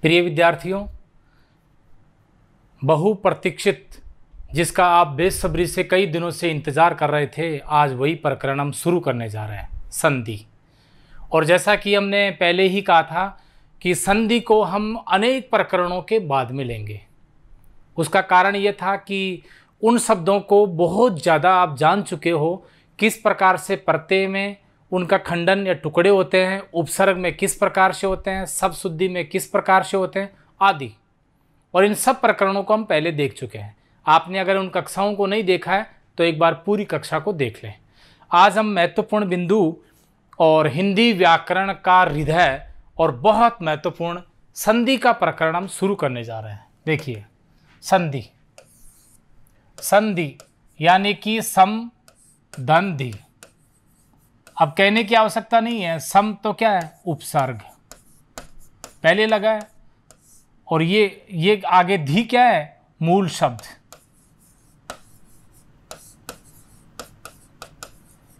प्रिय विद्यार्थियों बहुप्रतीक्षित जिसका आप बेसब्री से कई दिनों से इंतज़ार कर रहे थे आज वही प्रकरण हम शुरू करने जा रहे हैं संधि और जैसा कि हमने पहले ही कहा था कि संधि को हम अनेक प्रकरणों के बाद में लेंगे उसका कारण ये था कि उन शब्दों को बहुत ज़्यादा आप जान चुके हो किस प्रकार से प्रत्यय में उनका खंडन या टुकड़े होते हैं उपसर्ग में किस प्रकार से होते हैं सब शुद्धि में किस प्रकार से होते हैं आदि और इन सब प्रकरणों को हम पहले देख चुके हैं आपने अगर उन कक्षाओं को नहीं देखा है तो एक बार पूरी कक्षा को देख लें आज हम महत्वपूर्ण बिंदु और हिंदी व्याकरण का हृदय और बहुत महत्वपूर्ण संधि का प्रकरण हम शुरू करने जा रहे हैं देखिए संधि संधि यानी कि सम दन दी अब कहने की आवश्यकता नहीं है सम तो क्या है उपसर्ग पहले लगा है और ये ये आगे धी क्या है मूल शब्द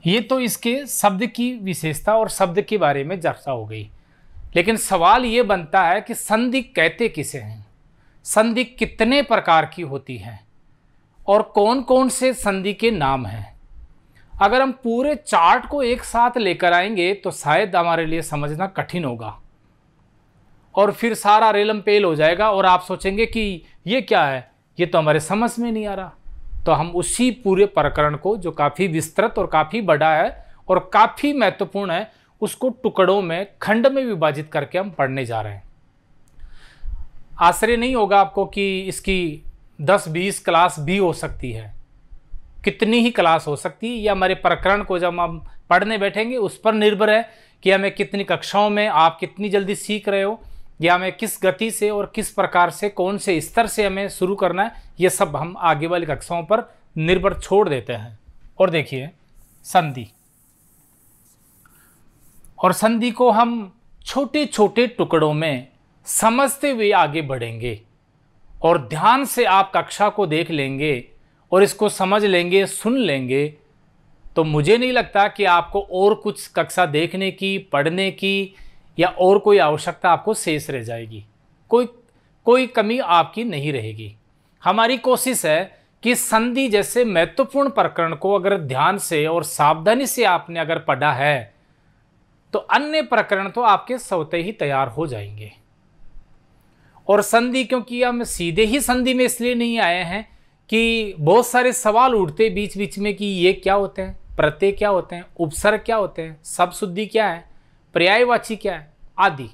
ये तो इसके शब्द की विशेषता और शब्द के बारे में चर्चा हो गई लेकिन सवाल ये बनता है कि संधि कहते किसे हैं संधि कितने प्रकार की होती है और कौन कौन से संधि के नाम हैं अगर हम पूरे चार्ट को एक साथ लेकर आएंगे तो शायद हमारे लिए समझना कठिन होगा और फिर सारा रेलम पेल हो जाएगा और आप सोचेंगे कि ये क्या है ये तो हमारे समझ में नहीं आ रहा तो हम उसी पूरे प्रकरण को जो काफ़ी विस्तृत और काफ़ी बड़ा है और काफ़ी महत्वपूर्ण है उसको टुकड़ों में खंड में विभाजित करके हम पढ़ने जा रहे हैं आश्चर्य नहीं होगा आपको कि इसकी 10-20 क्लास भी हो सकती है कितनी ही क्लास हो सकती है या हमारे प्रकरण को जब हम पढ़ने बैठेंगे उस पर निर्भर है कि हमें कितनी कक्षाओं में आप कितनी जल्दी सीख रहे हो या हमें किस गति से और किस प्रकार से कौन से स्तर से हमें शुरू करना है ये सब हम आगे वाली कक्षाओं पर निर्भर छोड़ देते हैं और देखिए संधि और संधि को हम छोटे छोटे टुकड़ों में समझते हुए आगे बढ़ेंगे और ध्यान से आप कक्षा को देख लेंगे और इसको समझ लेंगे सुन लेंगे तो मुझे नहीं लगता कि आपको और कुछ कक्षा देखने की पढ़ने की या और कोई आवश्यकता आपको शेष रह जाएगी कोई कोई कमी आपकी नहीं रहेगी हमारी कोशिश है कि संधि जैसे महत्वपूर्ण प्रकरण को अगर ध्यान से और सावधानी से आपने अगर पढ़ा है तो अन्य प्रकरण तो आपके सौते ही तैयार हो जाएंगे और संधि क्योंकि हम सीधे ही संधि में इसलिए नहीं आए हैं कि बहुत सारे सवाल उठते बीच बीच में कि ये क्या होते हैं प्रत्यय क्या होते हैं उपसर्ग क्या होते हैं शुद्धि क्या है पर्यायवाची क्या है आदि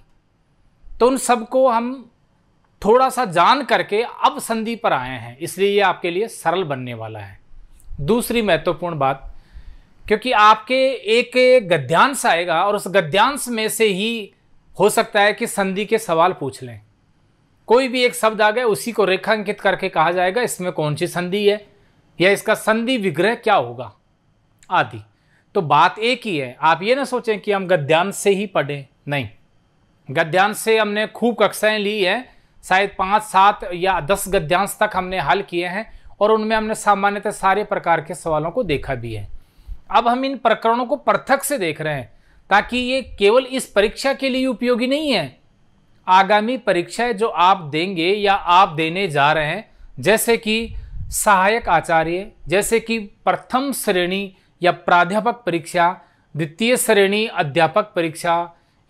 तो उन सबको हम थोड़ा सा जान करके अब संधि पर आए हैं इसलिए ये आपके लिए सरल बनने वाला है दूसरी महत्वपूर्ण बात क्योंकि आपके एक गद्यांश आएगा और उस गद्यांश में से ही हो सकता है कि संधि के सवाल पूछ लें कोई भी एक शब्द आ गया उसी को रेखांकित करके कहा जाएगा इसमें कौन सी संधि है या इसका संधि विग्रह क्या होगा आदि तो बात एक ही है आप ये ना सोचें कि हम गद्यांश से ही पढ़ें नहीं गद्यांश से हमने खूब कक्षाएं ली हैं शायद पाँच सात या दस गद्यांश तक हमने हल किए हैं और उनमें हमने सामान्यतः सारे प्रकार के सवालों को देखा भी है अब हम इन प्रकरणों को पृथक से देख रहे हैं ताकि ये केवल इस परीक्षा के लिए उपयोगी नहीं है आगामी परीक्षाएं जो आप देंगे या आप देने जा रहे हैं जैसे कि सहायक आचार्य जैसे कि प्रथम श्रेणी या प्राध्यापक परीक्षा द्वितीय श्रेणी अध्यापक परीक्षा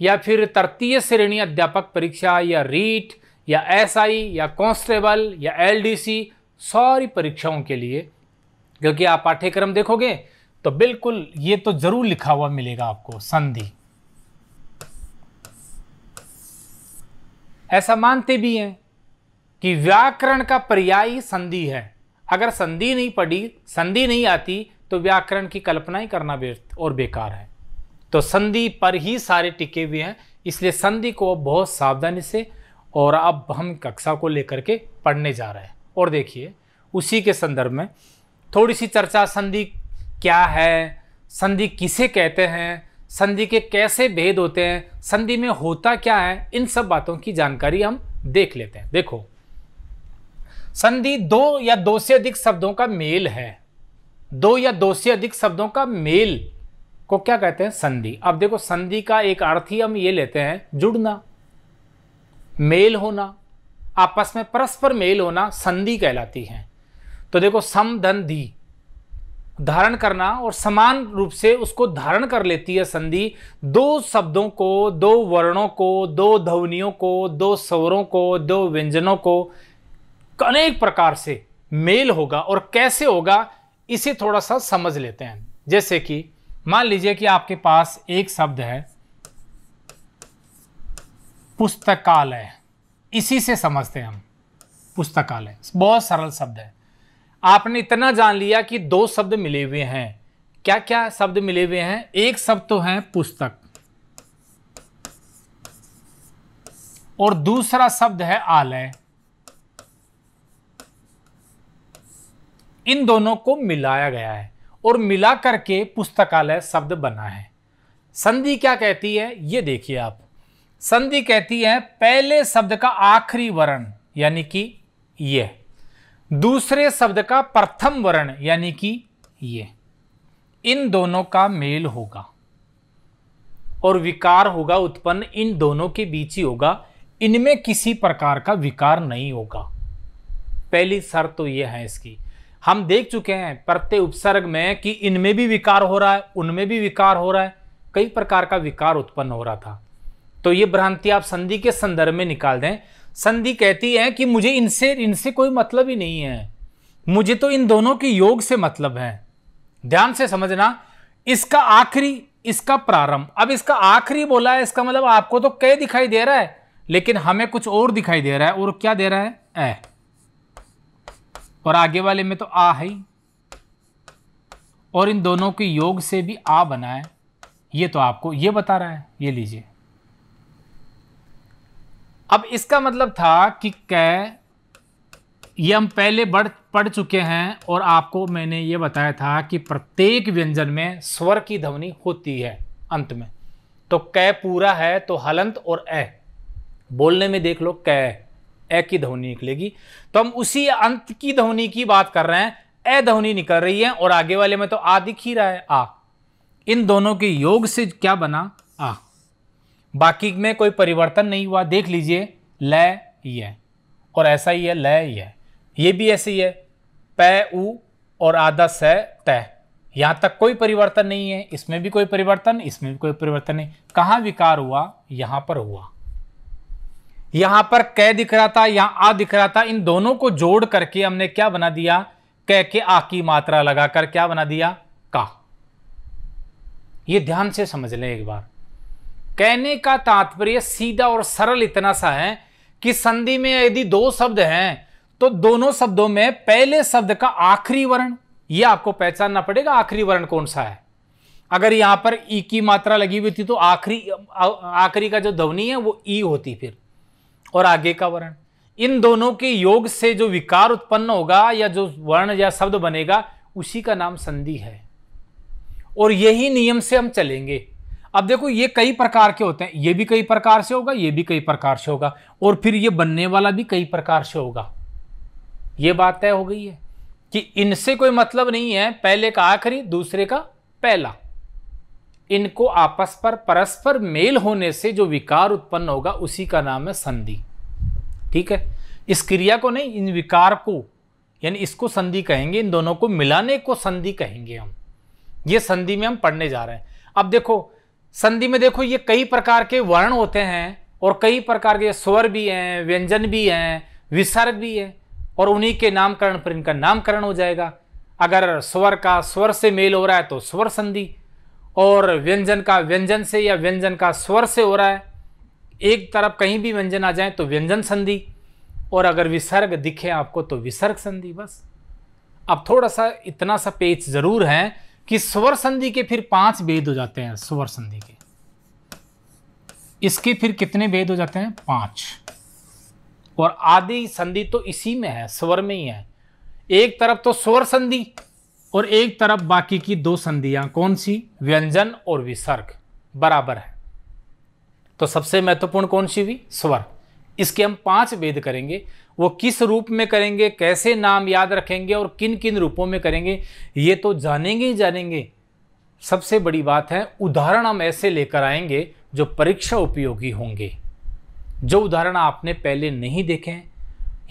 या फिर तृतीय श्रेणी अध्यापक परीक्षा या रीट या एसआई या कांस्टेबल या एलडीसी सारी परीक्षाओं के लिए क्योंकि आप पाठ्यक्रम देखोगे तो बिल्कुल ये तो ज़रूर लिखा हुआ मिलेगा आपको संधि ऐसा मानते भी हैं कि व्याकरण का पर्यायी संधि है अगर संधि नहीं पड़ी संधि नहीं आती तो व्याकरण की कल्पना ही करना व्यर्थ और बेकार है तो संधि पर ही सारे टिके हुए हैं इसलिए संधि को बहुत सावधानी से और अब हम कक्षा को लेकर के पढ़ने जा रहे हैं और देखिए उसी के संदर्भ में थोड़ी सी चर्चा संधि क्या है संधि किसे कहते हैं संधि के कैसे भेद होते हैं संधि में होता क्या है इन सब बातों की जानकारी हम देख लेते हैं देखो संधि दो या दो से अधिक शब्दों का मेल है दो या दो से अधिक शब्दों का मेल को क्या कहते हैं संधि अब देखो संधि का एक अर्थ ही हम ये लेते हैं जुड़ना मेल होना आपस में परस्पर मेल होना संधि कहलाती है तो देखो धन धी धारण करना और समान रूप से उसको धारण कर लेती है संधि दो शब्दों को दो वर्णों को दो ध्वनियों को दो स्वरों को दो व्यंजनों को अनेक प्रकार से मेल होगा और कैसे होगा इसे थोड़ा सा समझ लेते हैं जैसे कि मान लीजिए कि आपके पास एक शब्द है पुस्तकालय इसी से समझते हैं हम पुस्तकालय बहुत सरल शब्द है आपने इतना जान लिया कि दो शब्द मिले हुए हैं क्या क्या शब्द मिले हुए हैं एक शब्द तो है पुस्तक और दूसरा शब्द है आलय इन दोनों को मिलाया गया है और मिला करके पुस्तकालय शब्द बना है संधि क्या कहती है ये देखिए आप संधि कहती है पहले शब्द का आखिरी वर्ण यानी कि यह दूसरे शब्द का प्रथम वर्ण यानी कि ये इन दोनों का मेल होगा और विकार होगा उत्पन्न इन दोनों के बीच ही होगा इनमें किसी प्रकार का विकार नहीं होगा पहली शर्त तो यह है इसकी हम देख चुके हैं प्रत्यय उपसर्ग में कि इनमें भी विकार हो रहा है उनमें भी विकार हो रहा है कई प्रकार का विकार उत्पन्न हो रहा था तो यह भ्रांति आप संधि के संदर्भ में निकाल दें संधि कहती है कि मुझे इनसे इनसे कोई मतलब ही नहीं है मुझे तो इन दोनों के योग से मतलब है ध्यान से समझना इसका आखिरी इसका प्रारंभ अब इसका आखिरी बोला है इसका मतलब आपको तो कह दिखाई दे रहा है लेकिन हमें कुछ और दिखाई दे रहा है और क्या दे रहा है ए और आगे वाले में तो आ है और इन दोनों के योग से भी आ बना है ये तो आपको ये बता रहा है ये लीजिए अब इसका मतलब था कि कै ये हम पहले बढ़ पढ़ चुके हैं और आपको मैंने ये बताया था कि प्रत्येक व्यंजन में स्वर की ध्वनि होती है अंत में तो कै पूरा है तो हलंत और ए बोलने में देख लो कै ए की ध्वनि निकलेगी तो हम उसी अंत की ध्वनि की बात कर रहे हैं ए ध्वनि निकल रही है और आगे वाले में तो आ दिख ही रहा है आ इन दोनों के योग से क्या बना आ बाकी में कोई परिवर्तन नहीं हुआ देख लीजिए लय ये और ऐसा ही है लय ये ये भी ऐसे ही है प उ और आधा स तय यहाँ तक कोई परिवर्तन नहीं है इसमें भी कोई परिवर्तन इसमें भी कोई परिवर्तन नहीं कहाँ विकार हुआ यहाँ पर हुआ यहाँ पर कै दिख रहा था यहाँ आ दिख रहा था इन दोनों को जोड़ करके हमने क्या बना दिया कै के आ की मात्रा लगाकर क्या बना दिया का ये ध्यान से समझ लें एक बार कहने का तात्पर्य सीधा और सरल इतना सा है कि संधि में यदि दो शब्द हैं तो दोनों शब्दों में पहले शब्द का आखिरी वर्ण यह आपको पहचानना पड़ेगा आखिरी वर्ण कौन सा है अगर यहां पर ई की मात्रा लगी हुई थी तो आखिरी आखिरी का जो ध्वनि है वो ई होती फिर और आगे का वर्ण इन दोनों के योग से जो विकार उत्पन्न होगा या जो वर्ण या शब्द बनेगा उसी का नाम संधि है और यही नियम से हम चलेंगे अब देखो ये कई प्रकार के होते हैं ये भी कई प्रकार से होगा ये भी कई प्रकार से होगा और फिर ये बनने वाला भी कई प्रकार से होगा ये बात तय हो गई है कि इनसे कोई मतलब नहीं है पहले का आखिरी दूसरे का पहला इनको आपस पर परस्पर मेल होने से जो विकार उत्पन्न होगा उसी का नाम है संधि ठीक है इस क्रिया को नहीं इन विकार को यानी इसको संधि कहेंगे इन दोनों को मिलाने को संधि कहेंगे हम ये संधि में हम पढ़ने जा रहे हैं अब देखो संधि में देखो ये कई प्रकार के वर्ण होते हैं और कई प्रकार के स्वर भी हैं व्यंजन भी हैं विसर्ग भी है और उन्हीं के नामकरण पर इनका नामकरण हो जाएगा अगर स्वर का स्वर से मेल हो रहा है तो स्वर संधि और व्यंजन का व्यंजन से या व्यंजन का स्वर से हो रहा है एक तरफ कहीं भी व्यंजन आ जाए तो व्यंजन संधि और अगर विसर्ग दिखे आपको तो विसर्ग संधि बस अब थोड़ा सा इतना सा पेच ज़रूर है कि स्वर संधि के फिर पांच वेद हो जाते हैं स्वर संधि के इसके फिर कितने वेद हो जाते हैं पांच और आदि संधि तो इसी में है स्वर में ही है एक तरफ तो स्वर संधि और एक तरफ बाकी की दो संधियां कौन सी व्यंजन और विसर्ग बराबर है तो सबसे महत्वपूर्ण कौन सी हुई स्वर इसके हम पांच वेद करेंगे वो किस रूप में करेंगे कैसे नाम याद रखेंगे और किन किन रूपों में करेंगे ये तो जानेंगे ही जानेंगे सबसे बड़ी बात है उदाहरण हम ऐसे लेकर आएंगे जो परीक्षा उपयोगी होंगे जो उदाहरण आपने पहले नहीं देखे हैं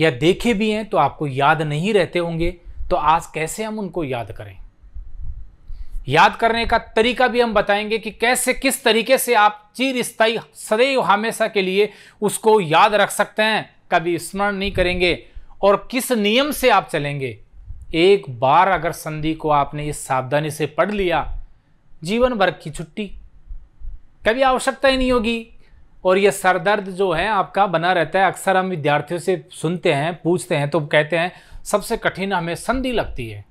या देखे भी हैं तो आपको याद नहीं रहते होंगे तो आज कैसे हम उनको याद करें याद करने का तरीका भी हम बताएंगे कि कैसे किस तरीके से आप स्थाई सदैव हमेशा के लिए उसको याद रख सकते हैं का भी स्मरण नहीं करेंगे और किस नियम से आप चलेंगे एक बार अगर संधि को आपने इस सावधानी से पढ़ लिया जीवन भर की छुट्टी कभी आवश्यकता ही नहीं होगी और यह सरदर्द जो है आपका बना रहता है अक्सर हम विद्यार्थियों से सुनते हैं पूछते हैं तो कहते हैं सबसे कठिन हमें संधि लगती है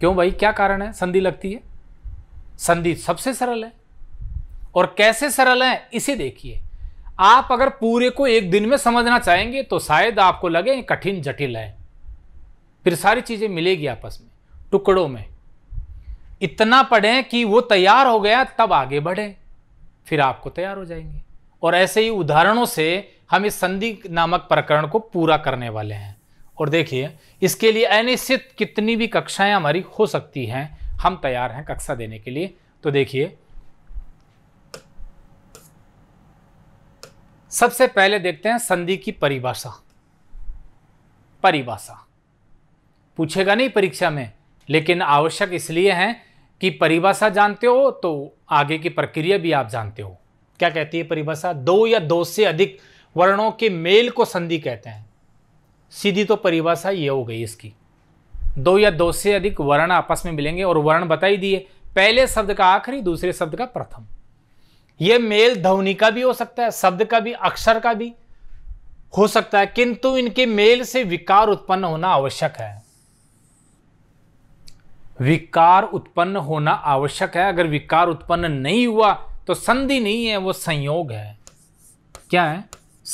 क्यों भाई क्या कारण है संधि लगती है संधि सबसे सरल है और कैसे सरल है इसे देखिए आप अगर पूरे को एक दिन में समझना चाहेंगे तो शायद आपको लगे कठिन जटिल है फिर सारी चीज़ें मिलेगी आपस में टुकड़ों में इतना पढ़ें कि वो तैयार हो गया तब आगे बढ़े फिर आपको तैयार हो जाएंगे और ऐसे ही उदाहरणों से हम इस संधि नामक प्रकरण को पूरा करने वाले हैं और देखिए इसके लिए अनिश्चित कितनी भी कक्षाएं हमारी हो सकती हैं हम तैयार हैं कक्षा देने के लिए तो देखिए सबसे पहले देखते हैं संधि की परिभाषा परिभाषा पूछेगा नहीं परीक्षा में लेकिन आवश्यक इसलिए है कि परिभाषा जानते हो तो आगे की प्रक्रिया भी आप जानते हो क्या कहती है परिभाषा दो या दो से अधिक वर्णों के मेल को संधि कहते हैं सीधी तो परिभाषा ये हो गई इसकी दो या दो से अधिक वर्ण आपस में मिलेंगे और वर्ण बताई दिए पहले शब्द का आखिरी दूसरे शब्द का प्रथम ये मेल ध्वनि का भी हो सकता है शब्द का भी अक्षर का भी हो सकता है किंतु इनके मेल से विकार उत्पन्न होना आवश्यक है विकार उत्पन्न होना आवश्यक है अगर विकार उत्पन्न नहीं हुआ तो संधि नहीं है वो संयोग है क्या है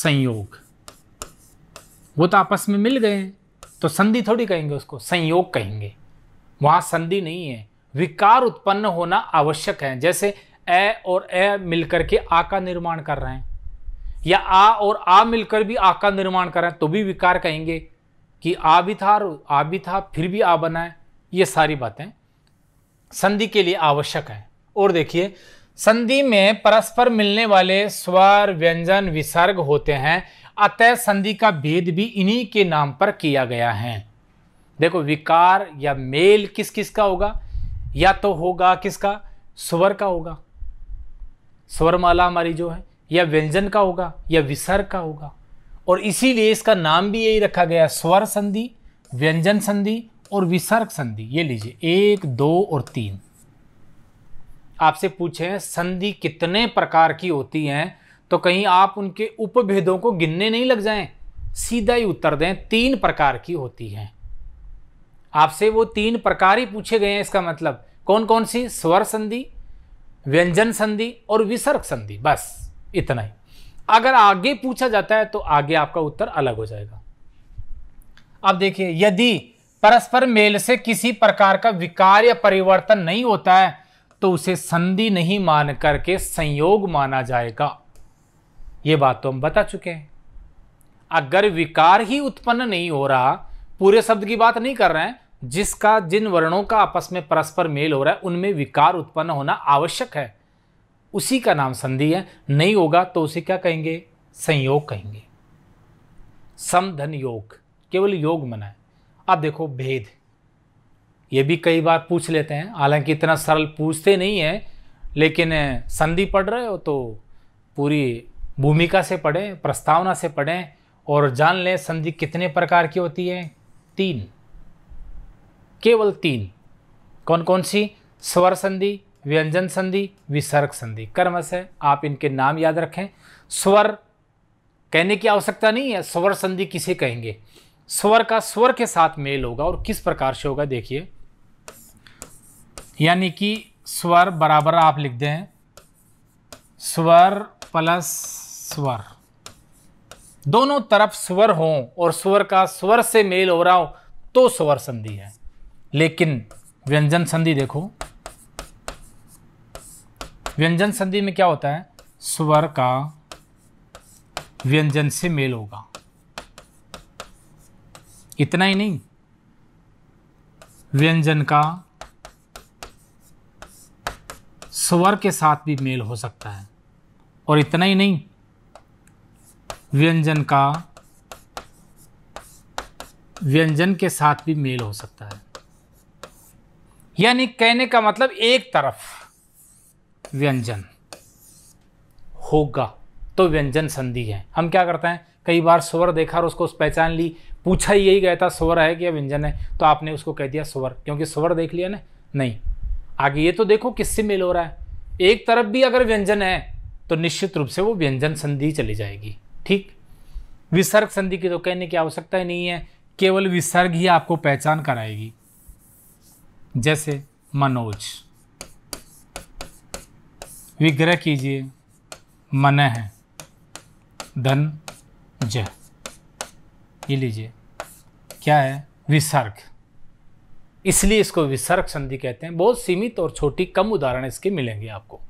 संयोग वो तो आपस में मिल गए हैं तो संधि थोड़ी कहेंगे उसको संयोग कहेंगे वहां संधि नहीं है विकार उत्पन्न होना आवश्यक है जैसे ए और ए मिलकर के आ का निर्माण कर रहे हैं या आ और आ मिलकर भी आ का निर्माण कर रहे हैं तो भी विकार कहेंगे कि आ भी था और आ भी था फिर भी आ बना है ये सारी बातें संधि के लिए आवश्यक है और देखिए संधि में परस्पर मिलने वाले स्वर व्यंजन विसर्ग होते हैं अतः संधि का भेद भी इन्हीं के नाम पर किया गया है देखो विकार या मेल किस किस का होगा या तो होगा किसका स्वर का होगा स्वरमाला हमारी जो है या व्यंजन का होगा या विसर्ग का होगा और इसीलिए इसका नाम भी यही रखा गया स्वर संधि व्यंजन संधि और विसर्ग संधि ये लीजिए एक दो और तीन आपसे पूछे संधि कितने प्रकार की होती हैं तो कहीं आप उनके उपभेदों को गिनने नहीं लग जाएं सीधा ही उत्तर दें तीन प्रकार की होती हैं आपसे वो तीन प्रकार ही पूछे गए हैं इसका मतलब कौन कौन सी स्वर संधि व्यंजन संधि और विसर्ग संधि बस इतना ही अगर आगे पूछा जाता है तो आगे आपका उत्तर अलग हो जाएगा अब देखिए यदि परस्पर मेल से किसी प्रकार का विकार या परिवर्तन नहीं होता है तो उसे संधि नहीं मान करके संयोग माना जाएगा यह बात तो हम बता चुके हैं अगर विकार ही उत्पन्न नहीं हो रहा पूरे शब्द की बात नहीं कर रहे हैं जिसका जिन वर्णों का आपस में परस्पर मेल हो रहा है उनमें विकार उत्पन्न होना आवश्यक है उसी का नाम संधि है नहीं होगा तो उसे क्या कहेंगे संयोग कहेंगे समधन योग केवल योग मनाए अब देखो भेद ये भी कई बार पूछ लेते हैं हालांकि इतना सरल पूछते नहीं है लेकिन संधि पढ़ रहे हो तो पूरी भूमिका से पढ़ें प्रस्तावना से पढ़ें और जान लें संधि कितने प्रकार की होती है तीन केवल तीन कौन कौन सी स्वर संधि व्यंजन संधि विसर्ग संधि कर्मश है आप इनके नाम याद रखें स्वर कहने की आवश्यकता नहीं है स्वर संधि किसे कहेंगे स्वर का स्वर के साथ मेल होगा और किस प्रकार से होगा देखिए यानी कि स्वर बराबर आप लिख दें स्वर प्लस स्वर दोनों तरफ स्वर हों और स्वर का स्वर से मेल हो रहा हो तो स्वर संधि है लेकिन व्यंजन संधि देखो व्यंजन संधि में क्या होता है स्वर का व्यंजन से मेल होगा इतना ही नहीं व्यंजन का स्वर के साथ भी मेल हो सकता है और इतना ही नहीं व्यंजन का व्यंजन के साथ भी मेल हो सकता है यानी कहने का मतलब एक तरफ व्यंजन होगा तो व्यंजन संधि है हम क्या करते हैं कई बार स्वर देखा और उसको उस पहचान ली पूछा ही यही गया था स्वर है कि या व्यंजन है तो आपने उसको कह दिया स्वर क्योंकि स्वर देख लिया ना नहीं आगे ये तो देखो किससे मेल हो रहा है एक तरफ भी अगर व्यंजन है तो निश्चित रूप से वो व्यंजन संधि चली जाएगी ठीक विसर्ग संधि की तो कहने की आवश्यकता ही नहीं है केवल विसर्ग ही आपको पहचान कराएगी जैसे मनोज विग्रह कीजिए मन है धन जय ये लीजिए क्या है विसर्ग इसलिए इसको विसर्ग संधि कहते हैं बहुत सीमित और छोटी कम उदाहरण इसके मिलेंगे आपको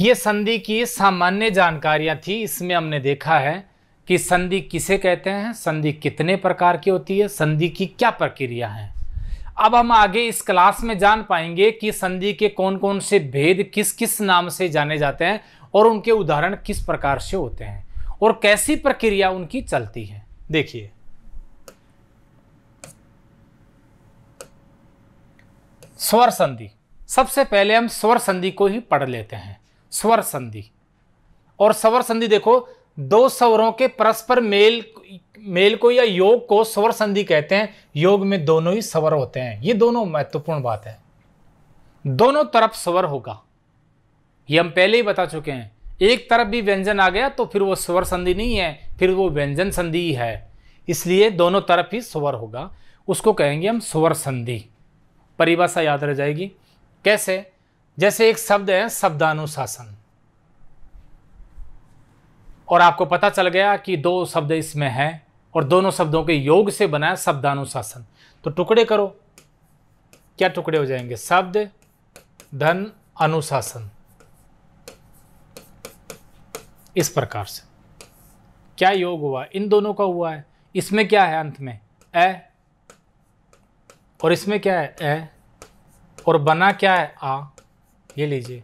ये संधि की सामान्य जानकारियां थी इसमें हमने देखा है कि संधि किसे कहते हैं संधि कितने प्रकार की होती है संधि की क्या प्रक्रिया है अब हम आगे इस क्लास में जान पाएंगे कि संधि के कौन कौन से भेद किस किस नाम से जाने जाते हैं और उनके उदाहरण किस प्रकार से होते हैं और कैसी प्रक्रिया उनकी चलती है देखिए स्वर संधि सबसे पहले हम स्वर संधि को ही पढ़ लेते हैं स्वर संधि और स्वर संधि देखो दो स्वरों के परस्पर मेल मेल को या योग को स्वर संधि कहते हैं योग में दोनों ही स्वर होते हैं ये दोनों महत्वपूर्ण बात है दोनों तरफ स्वर होगा ये हम पहले ही बता चुके हैं एक तरफ भी व्यंजन आ गया तो फिर वो स्वर संधि नहीं है फिर वो व्यंजन संधि ही है इसलिए दोनों तरफ ही स्वर होगा उसको कहेंगे हम स्वर संधि परिभाषा याद रह जाएगी कैसे जैसे एक शब्द है शब्दानुशासन और आपको पता चल गया कि दो शब्द इसमें हैं और दोनों शब्दों के योग से बनाया शब्दानुशासन तो टुकड़े करो क्या टुकड़े हो जाएंगे शब्द धन अनुशासन इस प्रकार से क्या योग हुआ इन दोनों का हुआ है इसमें क्या है अंत में ए और इसमें क्या है ए और बना क्या है आ ये लीजिए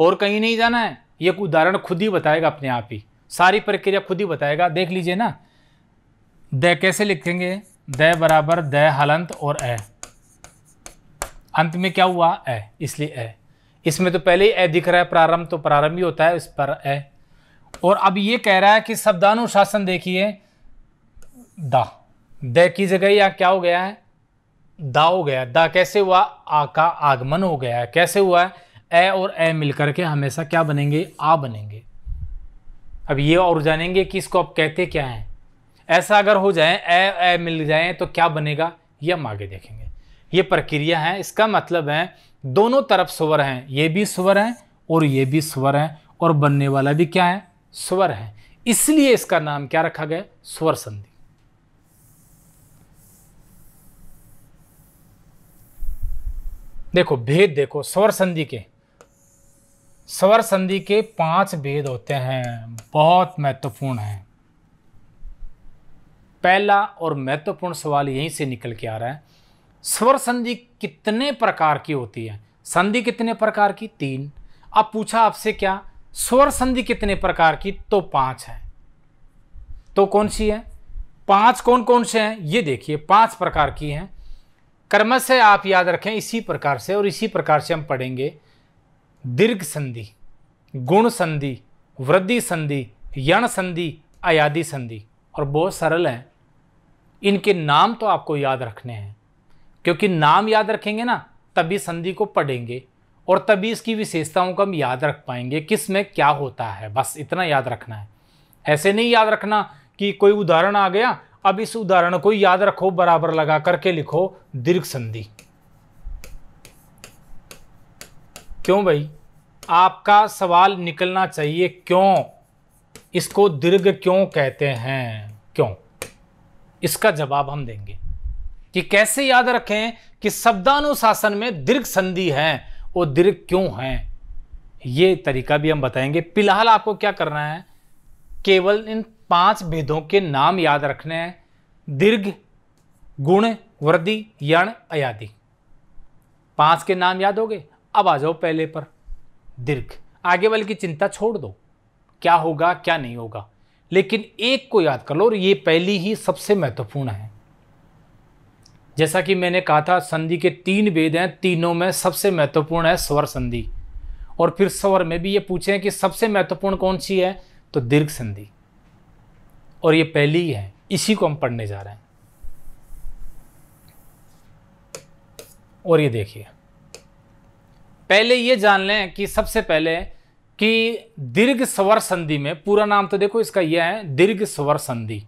और कहीं नहीं जाना है ये उदाहरण खुद ही बताएगा अपने आप ही सारी प्रक्रिया खुद ही बताएगा देख लीजिए ना द कैसे लिखेंगे द बराबर द हलंत और ए अंत में क्या हुआ ए इसलिए ए इसमें तो पहले ही ए दिख रहा है प्रारंभ तो प्रारंभ ही होता है इस पर ए और अब ये कह रहा है कि शब्दानुशासन देखिए दा द की जगह यहाँ क्या हो गया है दा हो गया दा कैसे हुआ आ का आगमन हो गया है कैसे हुआ है ए और ए मिलकर के हमेशा क्या बनेंगे आ बनेंगे अब ये और जानेंगे कि इसको आप कहते क्या हैं ऐसा अगर हो जाए ए ए मिल जाए तो क्या बनेगा ये हम आगे देखेंगे ये प्रक्रिया है इसका मतलब है दोनों तरफ स्वर हैं ये भी स्वर हैं और ये भी स्वर हैं और बनने वाला भी क्या है स्वर है इसलिए इसका नाम क्या रखा गया स्वर संधि देखो भेद देखो स्वर संधि के स्वर संधि के पांच भेद होते हैं बहुत महत्वपूर्ण हैं पहला और महत्वपूर्ण सवाल यहीं से निकल के आ रहा है स्वर संधि कितने प्रकार की होती है संधि कितने प्रकार की तीन अब पूछा आपसे क्या स्वर संधि कितने प्रकार की तो पांच है तो कौन सी है पांच कौन कौन से हैं ये देखिए पांच प्रकार की हैं कर्म से आप याद रखें इसी प्रकार से और इसी प्रकार से हम पढ़ेंगे दीर्घ संधि गुण संधि वृद्धि संधि यण संधि अयादि संधि और बहुत सरल हैं इनके नाम तो आपको याद रखने हैं क्योंकि नाम याद रखेंगे ना तभी संधि को पढ़ेंगे और तभी इसकी विशेषताओं को हम याद रख पाएंगे किस में क्या होता है बस इतना याद रखना है ऐसे नहीं याद रखना कि कोई उदाहरण आ गया अब इस उदाहरण को याद रखो बराबर लगा करके लिखो दीर्घ संधि क्यों भाई आपका सवाल निकलना चाहिए क्यों इसको दीर्घ क्यों कहते हैं क्यों इसका जवाब हम देंगे कि कैसे याद रखें कि शब्दानुशासन में दीर्घ संधि है और दीर्घ क्यों हैं ये तरीका भी हम बताएंगे फिलहाल आपको क्या करना है केवल इन पांच भेदों के नाम याद रखने हैं दीर्घ गुण वृद्धि यण अयादि पांच के नाम याद हो गए अब आ जाओ पहले पर दीर्घ आगे वाले की चिंता छोड़ दो क्या होगा क्या नहीं होगा लेकिन एक को याद कर लो और ये पहली ही सबसे महत्वपूर्ण है जैसा कि मैंने कहा था संधि के तीन वेद हैं तीनों में सबसे महत्वपूर्ण है स्वर संधि और फिर स्वर में भी ये पूछे कि सबसे महत्वपूर्ण कौन सी है तो दीर्घ संधि और ये पहली ही है इसी को हम पढ़ने जा रहे हैं और ये देखिए पहले ये जान लें कि सबसे पहले कि दीर्घ स्वर संधि में पूरा नाम तो देखो इसका यह है दीर्घ स्वर संधि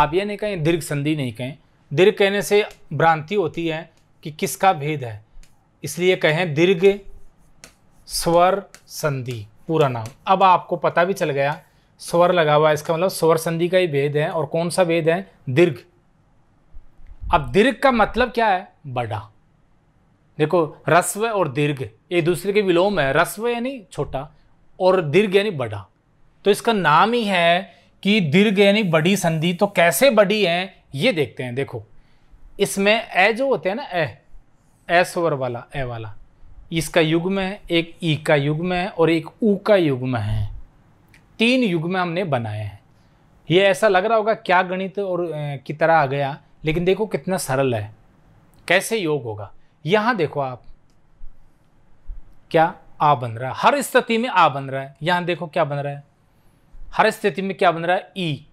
आप ये नहीं कहें दीर्घ संधि नहीं कहें दीर्घ कहने से भ्रांति होती है कि किसका भेद है इसलिए कहें दीर्घ स्वर संधि पूरा नाम अब आपको पता भी चल गया स्वर लगा हुआ इसका मतलब स्वर संधि का ही भेद है और कौन सा भेद है दीर्घ अब दीर्घ का मतलब क्या है बड़ा देखो रस्व और दीर्घ एक दूसरे के विलोम है रस्व यानी छोटा और दीर्घ यानी बड़ा तो इसका नाम ही है कि दीर्घ यानी बड़ी संधि तो कैसे बड़ी है ये देखते हैं देखो इसमें ए जो होते हैं ना ए स्वर वाला ए वाला इसका युग में है एक ई का युग में है और एक ऊ का युग में है तीन युग में हमने बनाए हैं ये ऐसा लग रहा होगा क्या गणित और कितना आ गया लेकिन देखो कितना सरल है कैसे योग होगा यहां देखो आप क्या आ बन रहा है हर स्थिति में आ बन रहा है यहां देखो क्या बन रहा है हर स्थिति में क्या बन रहा है ई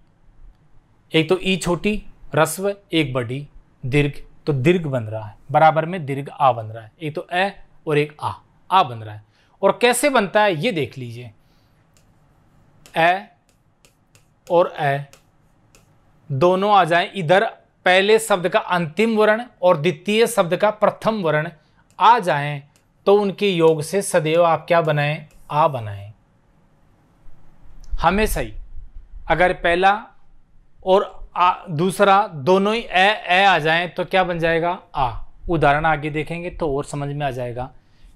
एक तो ई छोटी रस्व एक बड़ी दीर्घ तो दीर्घ बन रहा है बराबर में दीर्घ आ बन रहा है एक तो ए और एक आ आ बन रहा है और कैसे बनता है ये देख लीजिए ए और ए दोनों आ जाए इधर पहले शब्द का अंतिम वर्ण और द्वितीय शब्द का प्रथम वर्ण आ जाएं तो उनके योग से सदैव आप क्या बनाएं आ बनाएं हमेशा ही अगर पहला और आ, दूसरा दोनों ही ए ए आ जाएं तो क्या बन जाएगा आ उदाहरण आगे देखेंगे तो और समझ में आ जाएगा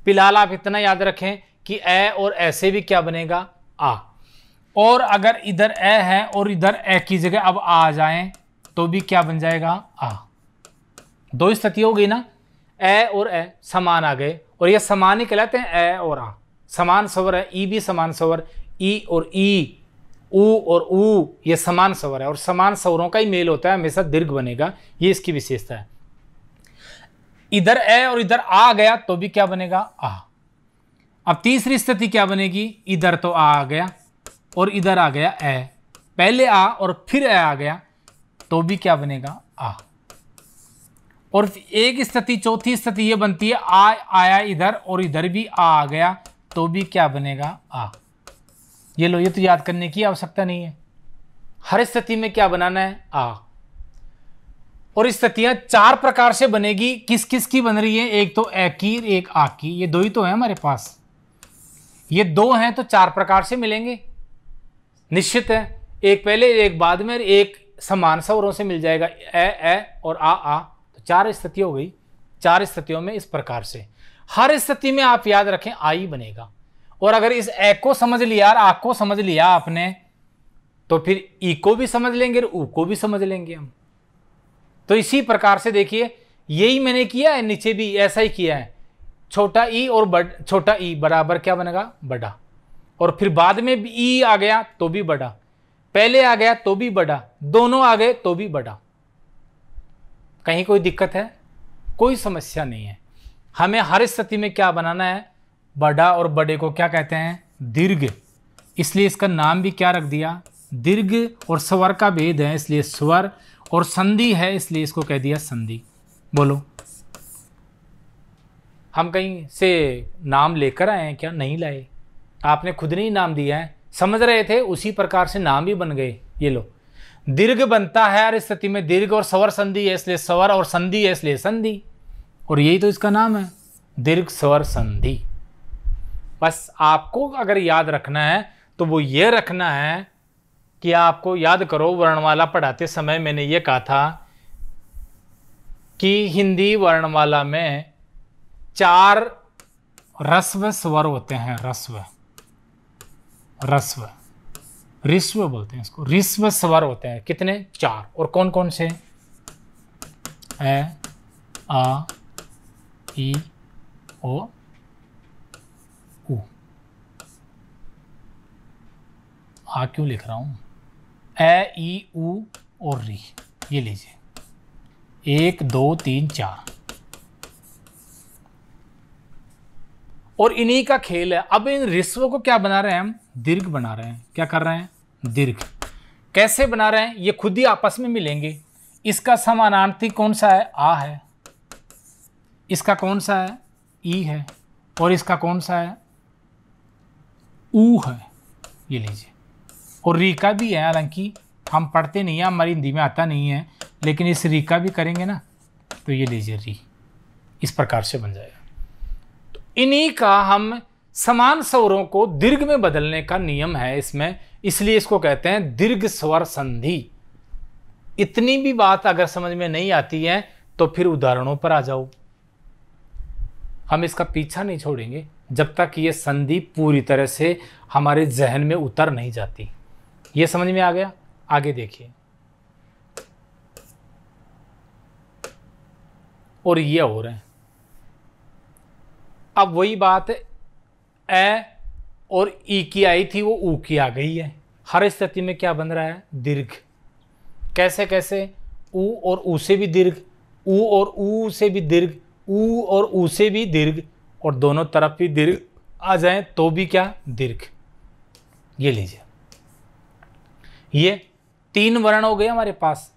फिलहाल आप इतना याद रखें कि ए और ऐसे भी क्या बनेगा आ और अगर इधर ए है और इधर ए की जगह अब आ जाएं तो भी क्या बन जाएगा आ दो स्थिति हो गई ना ए और ए समान आ गए और ये समान ही कहलाते हैं ए और आ समान स्वर है ई भी समान स्वर ई और ई ऊ और ऊ ये समान स्वर है और समान स्वरों का ही मेल होता है हमेशा दीर्घ बनेगा ये इसकी विशेषता है इधर ए और इधर आ गया तो भी क्या बनेगा आ अब तीसरी स्थिति क्या बनेगी इधर तो आ आ गया और इधर आ गया ए पहले आ और फिर ए आ गया तो भी क्या बनेगा आ और एक स्थिति चौथी स्थिति ये बनती है आ आया इधर और इधर भी आ आ गया तो भी क्या बनेगा आ ये लो ये तो याद करने की आवश्यकता नहीं है हर स्थिति में क्या बनाना है आ और स्थितियां चार प्रकार से बनेगी किस किस की बन रही है एक तो ए की एक आ की ये दो ही तो है हमारे पास ये दो हैं तो चार प्रकार से मिलेंगे निश्चित है एक पहले एक बाद में एक समान स्वरों से मिल जाएगा ए ए और आ आ तो चार स्थिति हो गई चार स्थितियों में इस प्रकार से हर स्थिति में आप याद रखें आई बनेगा और अगर इस ए को समझ लिया और आ को समझ लिया आपने तो फिर ई को भी समझ लेंगे ऊ को भी समझ लेंगे हम तो इसी प्रकार से देखिए यही मैंने किया है नीचे भी ऐसा ही किया है छोटा ई और बड़ छोटा ई बराबर क्या बनेगा बड़ा और फिर बाद में ई आ गया तो भी बड़ा पहले आ गया तो भी बड़ा दोनों आ गए तो भी बड़ा कहीं कोई दिक्कत है कोई समस्या नहीं है हमें हर स्थिति में क्या बनाना है बड़ा और बड़े को क्या कहते हैं दीर्घ इसलिए इसका नाम भी क्या रख दिया दीर्घ और स्वर का भेद है इसलिए स्वर और संधि है इसलिए इसको कह दिया संधि बोलो हम कहीं से नाम लेकर आए हैं क्या नहीं लाए आपने खुद ने ही नाम दिया है समझ रहे थे उसी प्रकार से नाम भी बन गए ये लो दीर्घ बनता है हर स्थिति में दीर्घ और सवर संधि है इसलिए सवर और संधि है इसलिए संधि और यही तो इसका नाम है दीर्घ स्वर संधि बस आपको अगर याद रखना है तो वो ये रखना है कि आपको याद करो वर्णमाला पढ़ाते समय मैंने ये कहा था कि हिंदी वर्णमाला में चार रस्व स्वर होते हैं रस्व रस्व रिस्व बोलते हैं इसको रिस्व स्वर होते हैं कितने चार और कौन कौन से ए आ ई ओ ऊ आ क्यों लिख रहा हूं ए ई ऊ और री ये लीजिए एक दो तीन चार और इन्हीं का खेल है अब इन रिस्व को क्या बना रहे हैं हम दीर्घ बना रहे हैं क्या कर रहे हैं दीर्घ कैसे बना रहे हैं ये खुद ही आपस में मिलेंगे इसका समानार्थी कौन सा है आ है इसका कौन सा है ई है और इसका कौन सा है ऊ है ये लीजिए और रीका भी है हालांकि हम पढ़ते नहीं हैं हमारी हिंदी में आता नहीं है लेकिन इस रीका भी करेंगे ना तो ये लीजिए री इस प्रकार से बन जाएगा तो इन्हीं का हम समान स्वरों को दीर्घ में बदलने का नियम है इसमें इसलिए इसको कहते हैं दीर्घ स्वर संधि इतनी भी बात अगर समझ में नहीं आती है तो फिर उदाहरणों पर आ जाओ हम इसका पीछा नहीं छोड़ेंगे जब तक ये संधि पूरी तरह से हमारे जहन में उतर नहीं जाती ये समझ में आ गया आगे देखिए और ये हो रहे हैं अब वही बात है ए और ई की आई थी वो ऊ की आ गई है हर स्थिति में क्या बन रहा है दीर्घ कैसे कैसे ऊ और ऊ से भी दीर्घ ऊ और ऊ से भी दीर्घ ऊ और ऊ से भी दीर्घ और दोनों तरफ भी दीर्घ आ जाए तो भी क्या दीर्घ ये लीजिए ये तीन वर्ण हो गए हमारे पास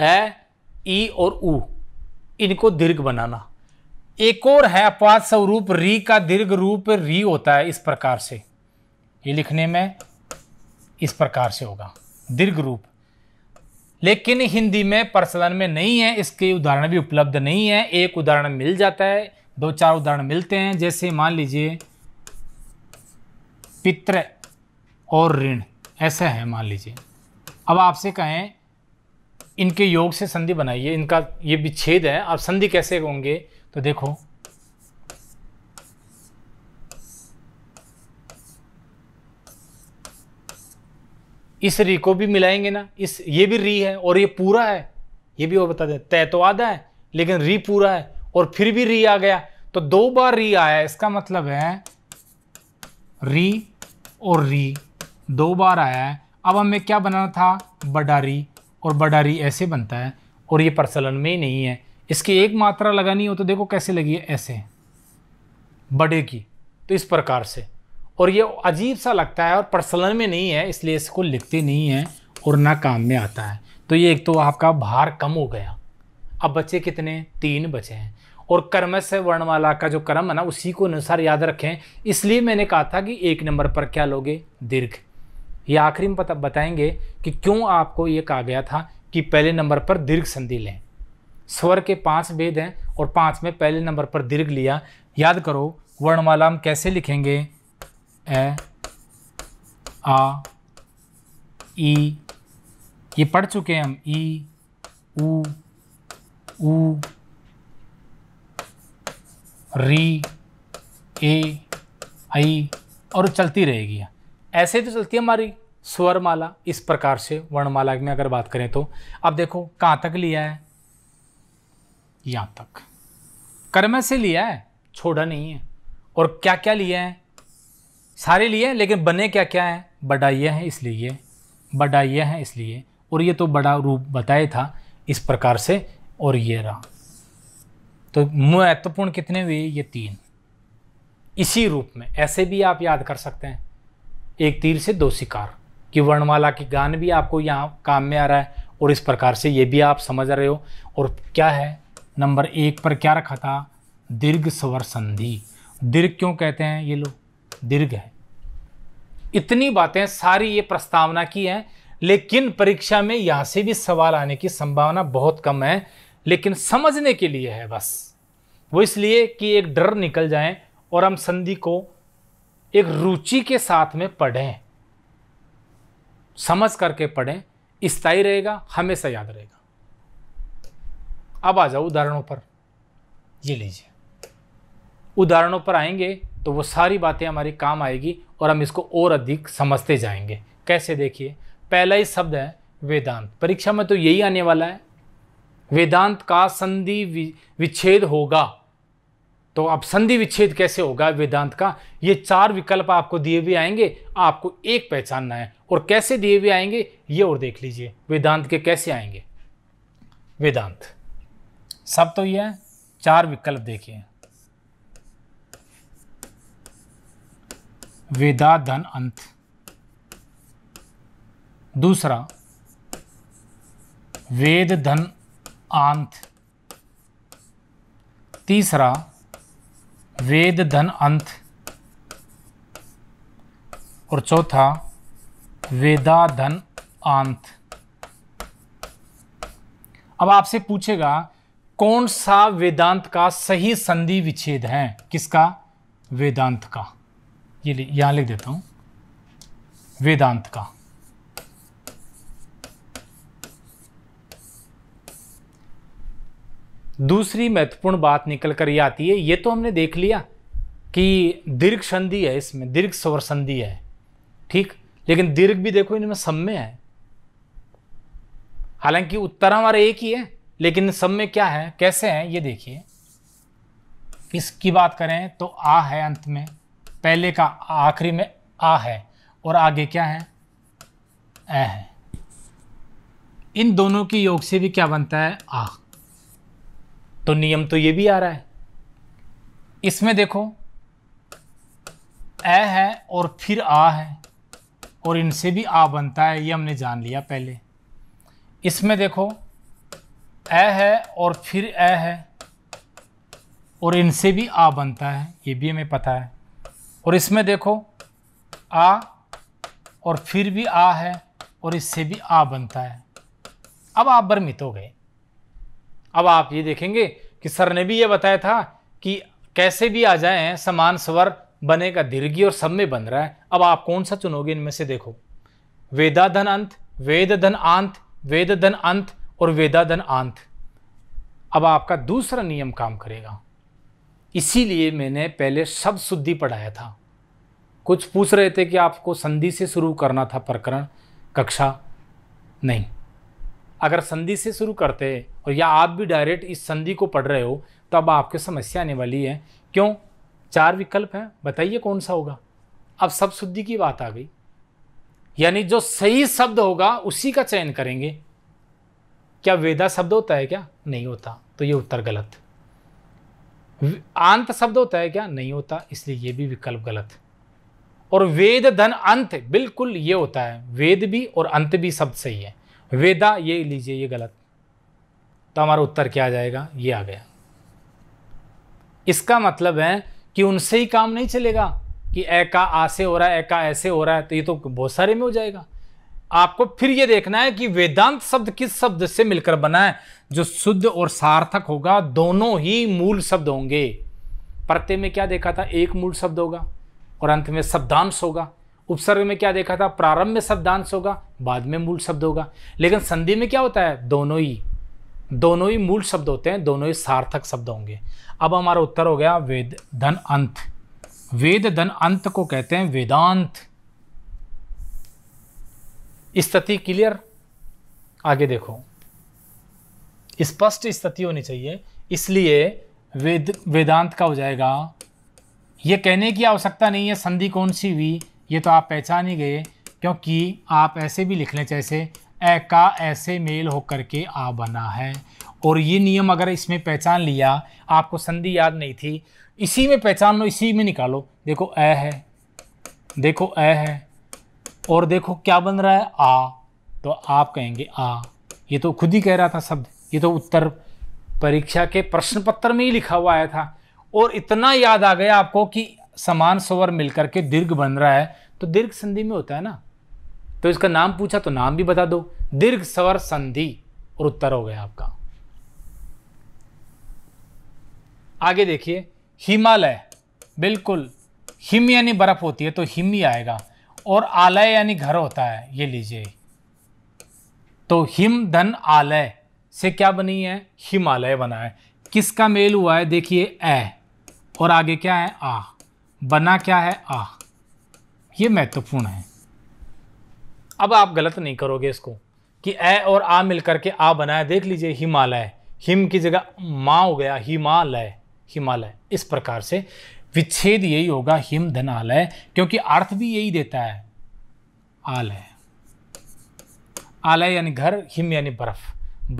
ए ई और ऊ इनको दीर्घ बनाना एक और है अपवाद स्वरूप री का दीर्घ रूप री होता है इस प्रकार से ये लिखने में इस प्रकार से होगा दीर्घ रूप लेकिन हिंदी में प्रचलन में नहीं है इसके उदाहरण भी उपलब्ध नहीं है एक उदाहरण मिल जाता है दो चार उदाहरण मिलते हैं जैसे मान लीजिए पित्र और ऋण ऐसा है मान लीजिए अब आपसे कहें इनके योग से संधि बनाइए इनका ये विच्छेद है आप संधि कैसे होंगे तो देखो इस री को भी मिलाएंगे ना इस ये भी री है और ये पूरा है ये भी और बता दें तय तो आधा है लेकिन री पूरा है और फिर भी री आ गया तो दो बार री आया इसका मतलब है री और री दो बार आया है अब हमें क्या बनाना था बडारी और बडारी ऐसे बनता है और ये प्रचलन में ही नहीं है इसकी एक मात्रा लगानी हो तो देखो कैसे लगी है ऐसे बड़े की तो इस प्रकार से और ये अजीब सा लगता है और प्रचलन में नहीं है इसलिए इसको लिखते नहीं हैं और ना काम में आता है तो ये एक तो आपका भार कम हो गया अब बच्चे कितने तीन बचे हैं और कर्म से वर्णमाला का जो कर्म है ना उसी को अनुसार याद रखें इसलिए मैंने कहा था कि एक नंबर पर क्या लोगे दीर्घ ये आखिरी में पता बताएंगे कि क्यों आपको ये कहा गया था कि पहले नंबर पर दीर्घ संधि लें स्वर के पांच वेद हैं और पांच में पहले नंबर पर दीर्घ लिया याद करो वर्णमाला हम कैसे लिखेंगे ए आ ई ये पढ़ चुके हैं हम ई ऊ ऊ री ए आई और चलती रहेगी ऐसे तो चलती है हमारी स्वरमाला इस प्रकार से वर्णमाला में अगर बात करें तो अब देखो कहाँ तक लिया है यहाँ तक कर्म से लिया है छोड़ा नहीं है और क्या क्या लिया है सारे लिए हैं लेकिन बने क्या क्या है यह है इसलिए यह है इसलिए और ये तो बड़ा रूप बताया था इस प्रकार से और ये रहा तो महत्वपूर्ण कितने हुए ये तीन इसी रूप में ऐसे भी आप याद कर सकते हैं एक तीर से दो शिकार कि वर्णमाला के गान भी आपको यहाँ काम में आ रहा है और इस प्रकार से ये भी आप समझ रहे हो और क्या है नंबर एक पर क्या रखा था दीर्घ स्वर संधि दीर्घ क्यों कहते हैं ये लोग दीर्घ है इतनी बातें सारी ये प्रस्तावना की हैं लेकिन परीक्षा में यहाँ से भी सवाल आने की संभावना बहुत कम है लेकिन समझने के लिए है बस वो इसलिए कि एक डर निकल जाए और हम संधि को एक रुचि के साथ में पढ़ें समझ करके पढ़ें स्थायी रहेगा हमेशा याद रहेगा अब आ जाओ उदाहरणों पर ये लीजिए उदाहरणों पर आएंगे तो वो सारी बातें हमारे काम आएगी और हम इसको और अधिक समझते जाएंगे कैसे देखिए पहला ही शब्द है वेदांत परीक्षा में तो यही आने वाला है वेदांत का संधि विच्छेद होगा तो अब संधि विच्छेद कैसे होगा वेदांत का ये चार विकल्प आपको दिए हुए आएंगे आपको एक पहचानना है और कैसे दिए हुए आएंगे ये और देख लीजिए वेदांत के कैसे आएंगे वेदांत सब तो ये चार विकल्प देखिए वेदा धन अंत दूसरा वेद धन आंत तीसरा वेद धन अंत और चौथा वेदा धन आंत अब आपसे पूछेगा कौन सा वेदांत का सही संधि विच्छेद है किसका वेदांत का ये यहां लिख देता हूं वेदांत का दूसरी महत्वपूर्ण बात निकल कर ये आती है ये तो हमने देख लिया कि दीर्घ संधि है इसमें दीर्घ स्वर संधि है ठीक लेकिन दीर्घ भी देखो इनमें सम्य है हालांकि उत्तर हमारा एक ही है लेकिन सब में क्या है कैसे हैं ये देखिए इसकी बात करें तो आ है अंत में पहले का आखिरी में आ है और आगे क्या है ए है इन दोनों के योग से भी क्या बनता है आ तो नियम तो ये भी आ रहा है इसमें देखो ए है और फिर आ है और इनसे भी आ बनता है ये हमने जान लिया पहले इसमें देखो ए है और फिर ए है और इनसे भी आ बनता है ये भी हमें पता है और इसमें देखो आ और फिर भी आ है और इससे भी आ बनता है अब आप भ्रमित हो गए अब आप ये देखेंगे कि सर ने भी ये बताया था कि कैसे भी आ जाए समान स्वर बनेगा दीर्घी और सब में बन रहा है अब आप कौन सा चुनोगे इनमें से देखो वेदा धन अंत वेद धन आंत वेद धन अंत और वेदादन आंत अब आपका दूसरा नियम काम करेगा इसीलिए मैंने पहले सब शुद्धि पढ़ाया था कुछ पूछ रहे थे कि आपको संधि से शुरू करना था प्रकरण कक्षा नहीं अगर संधि से शुरू करते और या आप भी डायरेक्ट इस संधि को पढ़ रहे हो तो अब आपके समस्या आने वाली है क्यों चार विकल्प हैं बताइए कौन सा होगा अब सब शुद्धि की बात आ गई यानी जो सही शब्द होगा उसी का चयन करेंगे क्या वेदा शब्द होता है क्या नहीं होता तो ये उत्तर गलत अंत शब्द होता है क्या नहीं होता इसलिए ये भी विकल्प गलत और वेद धन अंत बिल्कुल ये होता है वेद भी और अंत भी शब्द सही है वेदा ये लीजिए ये गलत तो हमारा उत्तर क्या आ जाएगा ये आ गया इसका मतलब है कि उनसे ही काम नहीं चलेगा कि ऐ का आसे हो रहा है ऐ का ऐसे हो रहा है तो ये तो बहुत सारे में हो जाएगा आपको फिर यह देखना है कि वेदांत शब्द किस शब्द से मिलकर बना है जो शुद्ध और सार्थक होगा दोनों ही मूल शब्द होंगे प्रत्यय में क्या देखा था एक मूल शब्द होगा और अंत में शब्दांश होगा उपसर्ग में क्या देखा था प्रारंभ में शब्दांश होगा बाद में मूल शब्द होगा लेकिन संधि में क्या होता है दोनों ही दोनों ही मूल शब्द होते हैं दोनों ही सार्थक शब्द होंगे अब हमारा उत्तर हो गया वेद धन अंत वेद धन अंत को कहते हैं वेदांत स्थिति क्लियर आगे देखो स्पष्ट स्थिति होनी चाहिए इसलिए वेद वेदांत का हो जाएगा ये कहने की आवश्यकता नहीं है संधि कौन सी हुई ये तो आप पहचान ही गए क्योंकि आप ऐसे भी लिख लें जैसे ए का ऐसे मेल हो के आ बना है और ये नियम अगर इसमें पहचान लिया आपको संधि याद नहीं थी इसी में पहचान लो इसी में निकालो देखो ए है देखो ए है और देखो क्या बन रहा है आ तो आप कहेंगे आ ये तो खुद ही कह रहा था शब्द ये तो उत्तर परीक्षा के प्रश्न पत्र में ही लिखा हुआ आया था और इतना याद आ गया आपको कि समान स्वर मिलकर के दीर्घ बन रहा है तो दीर्घ संधि में होता है ना तो इसका नाम पूछा तो नाम भी बता दो दीर्घ स्वर संधि और उत्तर हो गया आपका आगे देखिए हिमालय बिल्कुल हिम यानी बर्फ होती है तो हिम ही आएगा और आलय यानी घर होता है ये लीजिए तो हिम धन आलय से क्या बनी है हिमालय बना है किसका मेल हुआ है देखिए ए और आगे क्या है आ बना क्या है आ ये महत्वपूर्ण है अब आप गलत नहीं करोगे इसको कि ए और आ मिलकर के आ बनाया देख लीजिए हिमालय हिम की जगह माँ हो गया हिमालय हिमालय इस प्रकार से विच्छेद यही होगा हिम धन आलय क्योंकि अर्थ भी यही देता है आलय आलय यानी घर हिम यानी बर्फ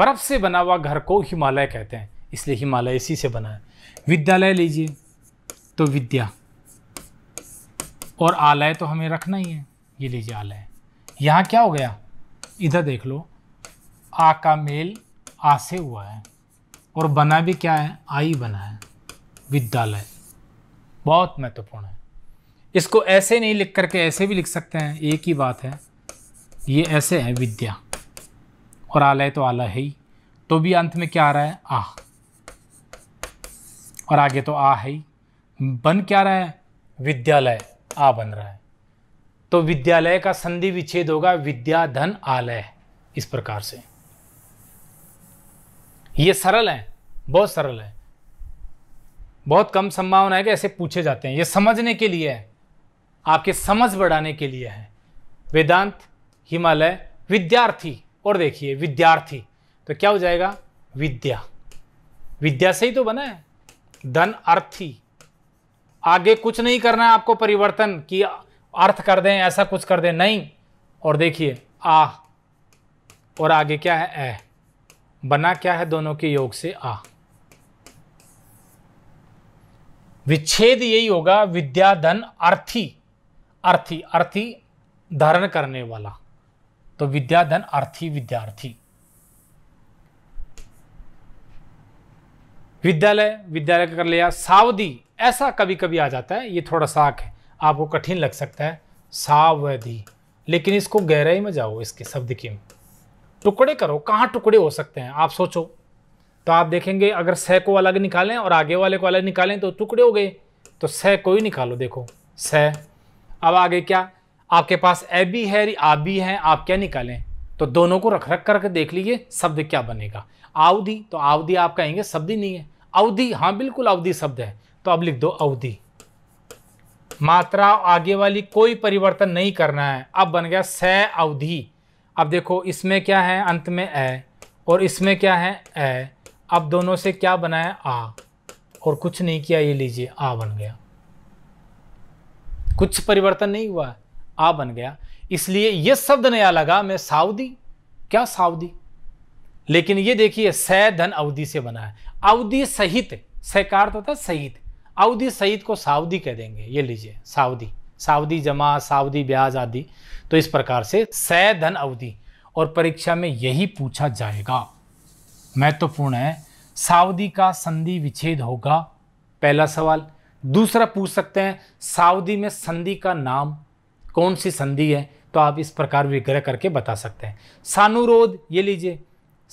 बर्फ से बना हुआ घर को हिमालय कहते हैं इसलिए हिमालय इसी से बना है विद्यालय लीजिए तो विद्या और आलय तो हमें रखना ही है ये लीजिए आलय यहाँ क्या हो गया इधर देख लो आ का मेल आ से हुआ है और बना भी क्या है आई बना है विद्यालय बहुत महत्वपूर्ण है इसको ऐसे नहीं लिख करके ऐसे भी लिख सकते हैं एक ही बात है ये ऐसे है विद्या और आलय तो आला है ही तो भी अंत में क्या आ रहा है आ और आगे तो आ है ही बन क्या रहा है विद्यालय आ बन रहा है तो विद्यालय का संधि विच्छेद होगा विद्या धन आलय इस प्रकार से ये सरल है बहुत सरल है बहुत कम संभावना है कि ऐसे पूछे जाते हैं ये समझने के लिए है आपके समझ बढ़ाने के लिए है वेदांत हिमालय विद्यार्थी और देखिए विद्यार्थी तो क्या हो जाएगा विद्या विद्या से ही तो बना है धन अर्थी आगे कुछ नहीं करना है आपको परिवर्तन कि अर्थ कर दें ऐसा कुछ कर दें नहीं और देखिए आ और आगे क्या है ए बना क्या है दोनों के योग से आ विच्छेद यही होगा विद्याधन अर्थी अर्थी अर्थी धारण करने वाला तो विद्याधन अर्थी विद्यार्थी विद्यालय विद्यालय कर लिया सावधि ऐसा कभी कभी आ जाता है ये थोड़ा सा है आपको कठिन लग सकता है सावधि लेकिन इसको गहराई में जाओ इसके शब्द की टुकड़े करो कहाँ टुकड़े हो सकते हैं आप सोचो तो आप देखेंगे अगर सह को अलग निकालें और आगे वाले को अलग निकालें तो टुकड़े हो गए तो सह को ही निकालो देखो सह अब आगे क्या आपके पास ए भी है आ भी है आप क्या निकालें तो दोनों को रख रख करके देख लीजिए शब्द क्या बनेगा अवधि तो अवधि आप कहेंगे शब्द ही नहीं है अवधि हाँ बिल्कुल अवधि शब्द है तो अब लिख दो अवधि मात्रा आगे वाली कोई परिवर्तन नहीं करना है अब बन गया सह अवधि अब देखो इसमें क्या है अंत में ए और इसमें क्या है ए अब दोनों से क्या बनाया आ और कुछ नहीं किया ये लीजिए आ बन गया कुछ परिवर्तन नहीं हुआ आ बन गया इसलिए यह शब्द नया लगा मैं साउदी क्या साउदी लेकिन ये देखिए सह धन अवधि से बना है अवधि सहित सहकार तो था सहित अवधि सहित को सावधि कह देंगे ये लीजिए सावधि सावधि जमा सावधि ब्याज आदि तो इस प्रकार से सह धन अवधि और परीक्षा में यही पूछा जाएगा महत्वपूर्ण है सावधि का संधि विच्छेद होगा पहला सवाल दूसरा पूछ सकते हैं सावधि में संधि का नाम कौन सी संधि है तो आप इस प्रकार विग्रह करके बता सकते हैं सानुरोध ये लीजिए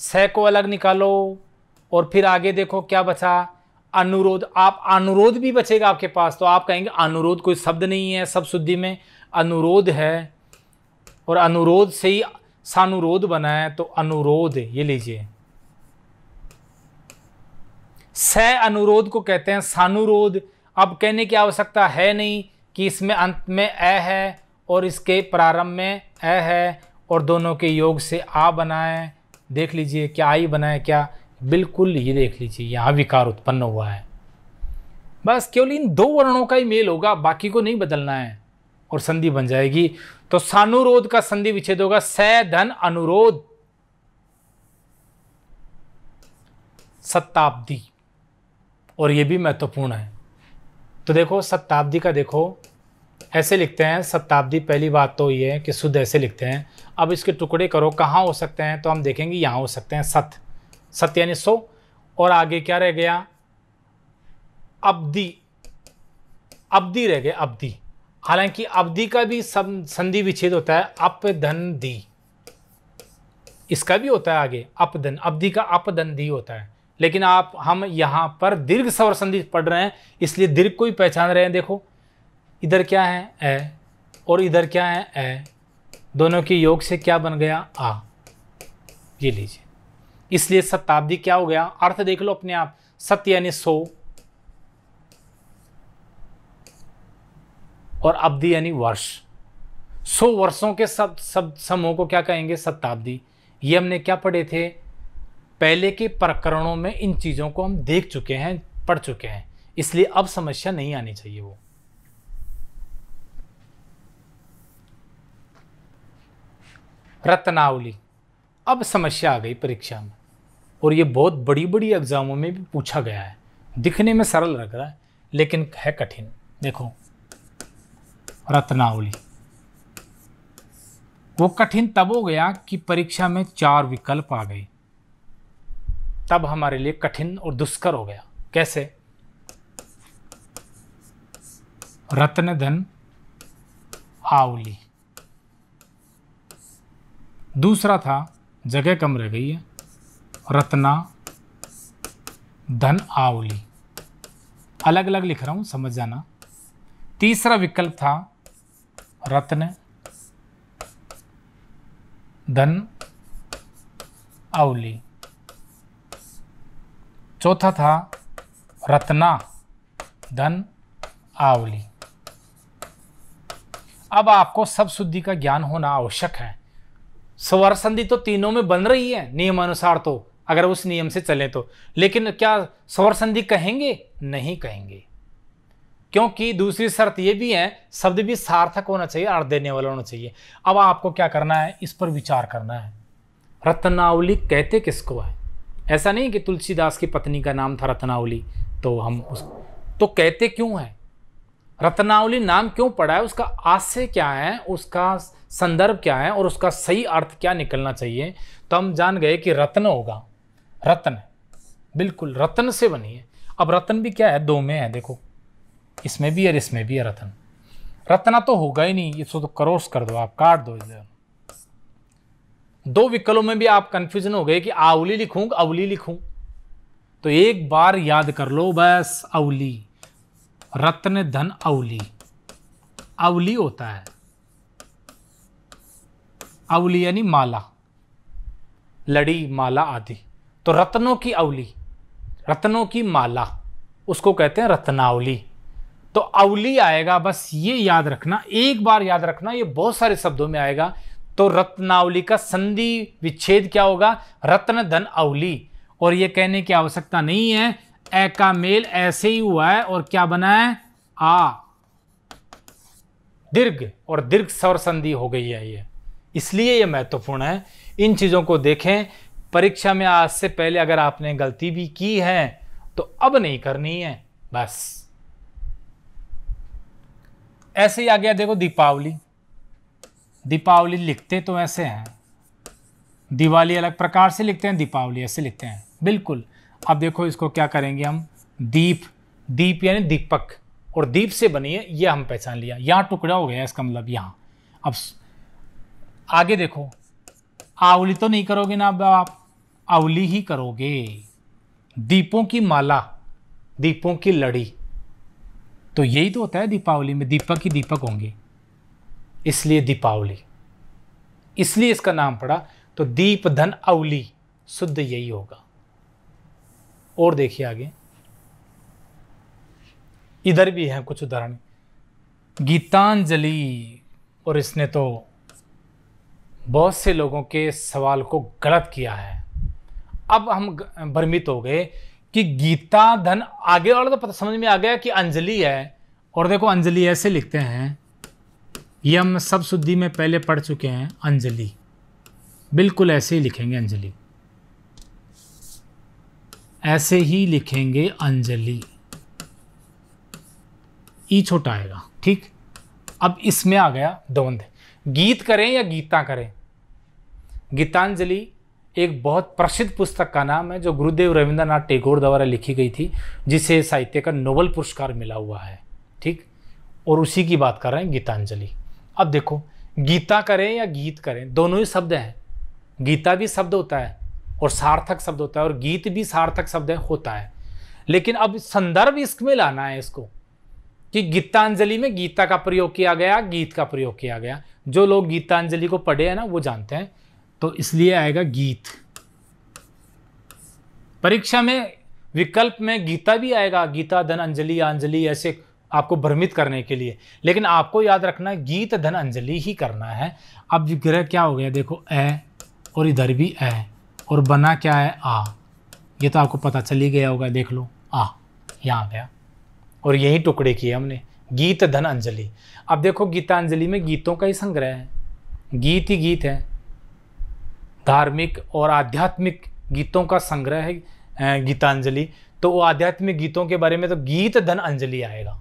स को अलग निकालो और फिर आगे देखो क्या बचा अनुरोध आप अनुरोध भी बचेगा आपके पास तो आप कहेंगे अनुरोध कोई शब्द नहीं है सब शुद्धि में अनुरोध है और अनुरोध से ही सानुरोध बना है तो अनुरोध ये लीजिए स अनुरोध को कहते हैं सानुरोध अब कहने की आवश्यकता है नहीं कि इसमें अंत में अ है और इसके प्रारंभ में अ है और दोनों के योग से आ बनाए देख लीजिए क्या आई बनाए क्या बिल्कुल ये देख लीजिए यहाँ विकार उत्पन्न हुआ है बस केवल इन दो वर्णों का ही मेल होगा बाकी को नहीं बदलना है और संधि बन जाएगी तो सानुरोध का संधि विच्छेद होगा स धन अनुरोध सत्ताब्दी और ये भी महत्वपूर्ण है तो देखो शताब्दी का देखो ऐसे लिखते हैं शताब्दी पहली बात तो ये है कि शुद्ध ऐसे लिखते हैं अब इसके टुकड़े करो कहाँ हो सकते हैं तो हम देखेंगे यहाँ हो सकते हैं सत सत यानी सो और आगे क्या रह गया अवधि अवधि रह गए अवधि हालांकि अवधि का भी संधि विच्छेद होता है अपधन दी इसका भी होता है आगे अपधन अवधि का अपधन दी होता है लेकिन आप हम यहाँ पर दीर्घ स्वर संधि पढ़ रहे हैं इसलिए दीर्घ को ही पहचान रहे हैं देखो इधर क्या है ए और इधर क्या है ए दोनों के योग से क्या बन गया आ ये लीजिए इसलिए शताब्दी क्या हो गया अर्थ देख लो अपने आप सत्य यानी सो और अवधि यानी वर्ष सौ वर्षों के सब सब समूह को क्या कहेंगे शताब्दी ये हमने क्या पढ़े थे पहले के प्रकरणों में इन चीज़ों को हम देख चुके हैं पढ़ चुके हैं इसलिए अब समस्या नहीं आनी चाहिए वो रत्नावली अब समस्या आ गई परीक्षा में और ये बहुत बड़ी बड़ी एग्जामों में भी पूछा गया है दिखने में सरल लग रहा है लेकिन है कठिन देखो रत्नावली वो कठिन तब हो गया कि परीक्षा में चार विकल्प आ गए तब हमारे लिए कठिन और दुष्कर हो गया कैसे रत्न धन आउली दूसरा था जगह कम रह गई है रत्ना धन आवली अलग अलग लिख रहा हूं समझ जाना तीसरा विकल्प था रत्न धन आवली चौथा था रत्ना धन आवली अब आपको सब शुद्धि का ज्ञान होना आवश्यक है स्वर संधि तो तीनों में बन रही है नियमानुसार तो अगर उस नियम से चले तो लेकिन क्या स्वर संधि कहेंगे नहीं कहेंगे क्योंकि दूसरी शर्त ये भी है शब्द भी सार्थक होना चाहिए अर्थ देने वाला होना चाहिए अब आपको क्या करना है इस पर विचार करना है रत्नावली कहते किसको है ऐसा नहीं कि तुलसीदास की पत्नी का नाम था रत्नावली तो हम उस तो कहते क्यों हैं रत्नावली नाम क्यों पड़ा है उसका आशय क्या है उसका संदर्भ क्या है और उसका सही अर्थ क्या निकलना चाहिए तो हम जान गए कि रत्न होगा रत्न बिल्कुल रत्न से बनी है अब रत्न भी क्या है दो में है देखो इसमें भी है इसमें भी है रत्न रत्ना तो होगा ही नहीं इसको तो क्रोश कर दो आप काट दो इधर दो विकलों में भी आप कंफ्यूजन हो गए कि आउली लिखूँ अवली लिखू तो एक बार याद कर लो बस अवली रत्न धन अवली अवली होता है अवली यानी माला लड़ी माला आदि तो रत्नों की अवली रत्नों की माला उसको कहते हैं रत्नावली तो अवली आएगा बस ये याद रखना एक बार याद रखना ये बहुत सारे शब्दों में आएगा तो रत्नावली का संधि विच्छेद क्या होगा रत्न धन अवली और यह कहने की आवश्यकता नहीं है ए का मेल ऐसे ही हुआ है और क्या बना है आ दीर्घ और दीर्घ स्वर संधि हो गई है ये इसलिए यह महत्वपूर्ण है इन चीज़ों को देखें परीक्षा में आज से पहले अगर आपने गलती भी की है तो अब नहीं करनी है बस ऐसे ही आ गया देखो दीपावली दीपावली लिखते तो ऐसे हैं दिवाली अलग प्रकार से लिखते हैं दीपावली ऐसे लिखते हैं बिल्कुल अब देखो इसको क्या करेंगे हम दीप दीप यानी दीपक और दीप से बनी है यह हम पहचान लिया यहाँ टुकड़ा हो गया इसका मतलब यहाँ अब आगे देखो आवली तो नहीं करोगे ना अब आप आवली ही करोगे दीपों की माला दीपों की लड़ी तो यही तो होता है दीपावली में दीपक ही दीपक होंगे इसलिए दीपावली इसलिए इसका नाम पड़ा तो दीप धन अवली शुद्ध यही होगा और देखिए आगे इधर भी है कुछ उदाहरण गीतांजलि और इसने तो बहुत से लोगों के सवाल को गलत किया है अब हम भ्रमित हो गए कि गीता धन आगे वाला तो पता समझ में आ गया कि अंजलि है और देखो अंजलि ऐसे लिखते हैं ये हम सब शुद्धि में पहले पढ़ चुके हैं अंजलि बिल्कुल ऐसे ही लिखेंगे अंजलि ऐसे ही लिखेंगे अंजलि ई छोटा आएगा ठीक अब इसमें आ गया द्वंद्व गीत करें या गीता करें गीतांजलि एक बहुत प्रसिद्ध पुस्तक का नाम है जो गुरुदेव रविंद्रनाथ टैगोर द्वारा लिखी गई थी जिसे साहित्य का नोबल पुरस्कार मिला हुआ है ठीक और उसी की बात कर रहे हैं गीतांजलि अब देखो गीता करें या गीत करें दोनों ही शब्द हैं गीता भी शब्द होता है और सार्थक शब्द होता है और गीत भी सार्थक शब्द होता है लेकिन अब संदर्भ इसमें लाना है इसको कि गीतांजलि में गीता का प्रयोग किया गया गीत का प्रयोग किया गया जो लोग गीतांजलि को पढ़े हैं ना वो जानते हैं तो इसलिए आएगा गीत परीक्षा में विकल्प में गीता भी आएगा गीता धन अंजलि अंजलि ऐसे आपको भ्रमित करने के लिए लेकिन आपको याद रखना गीत धन अंजलि ही करना है अब विग्रह क्या हो गया देखो ए और इधर भी ए और बना क्या है आ ये तो आपको पता चल ही गया होगा देख लो आ यहाँ गया और यही टुकड़े किए हमने गीत धन अंजलि अब देखो गीतांजलि में गीतों का ही संग्रह है गीत ही गीत है धार्मिक और आध्यात्मिक गीतों का संग्रह है गीतांजलि तो वो आध्यात्मिक गीतों के बारे में तो गीत धन अंजलि आएगा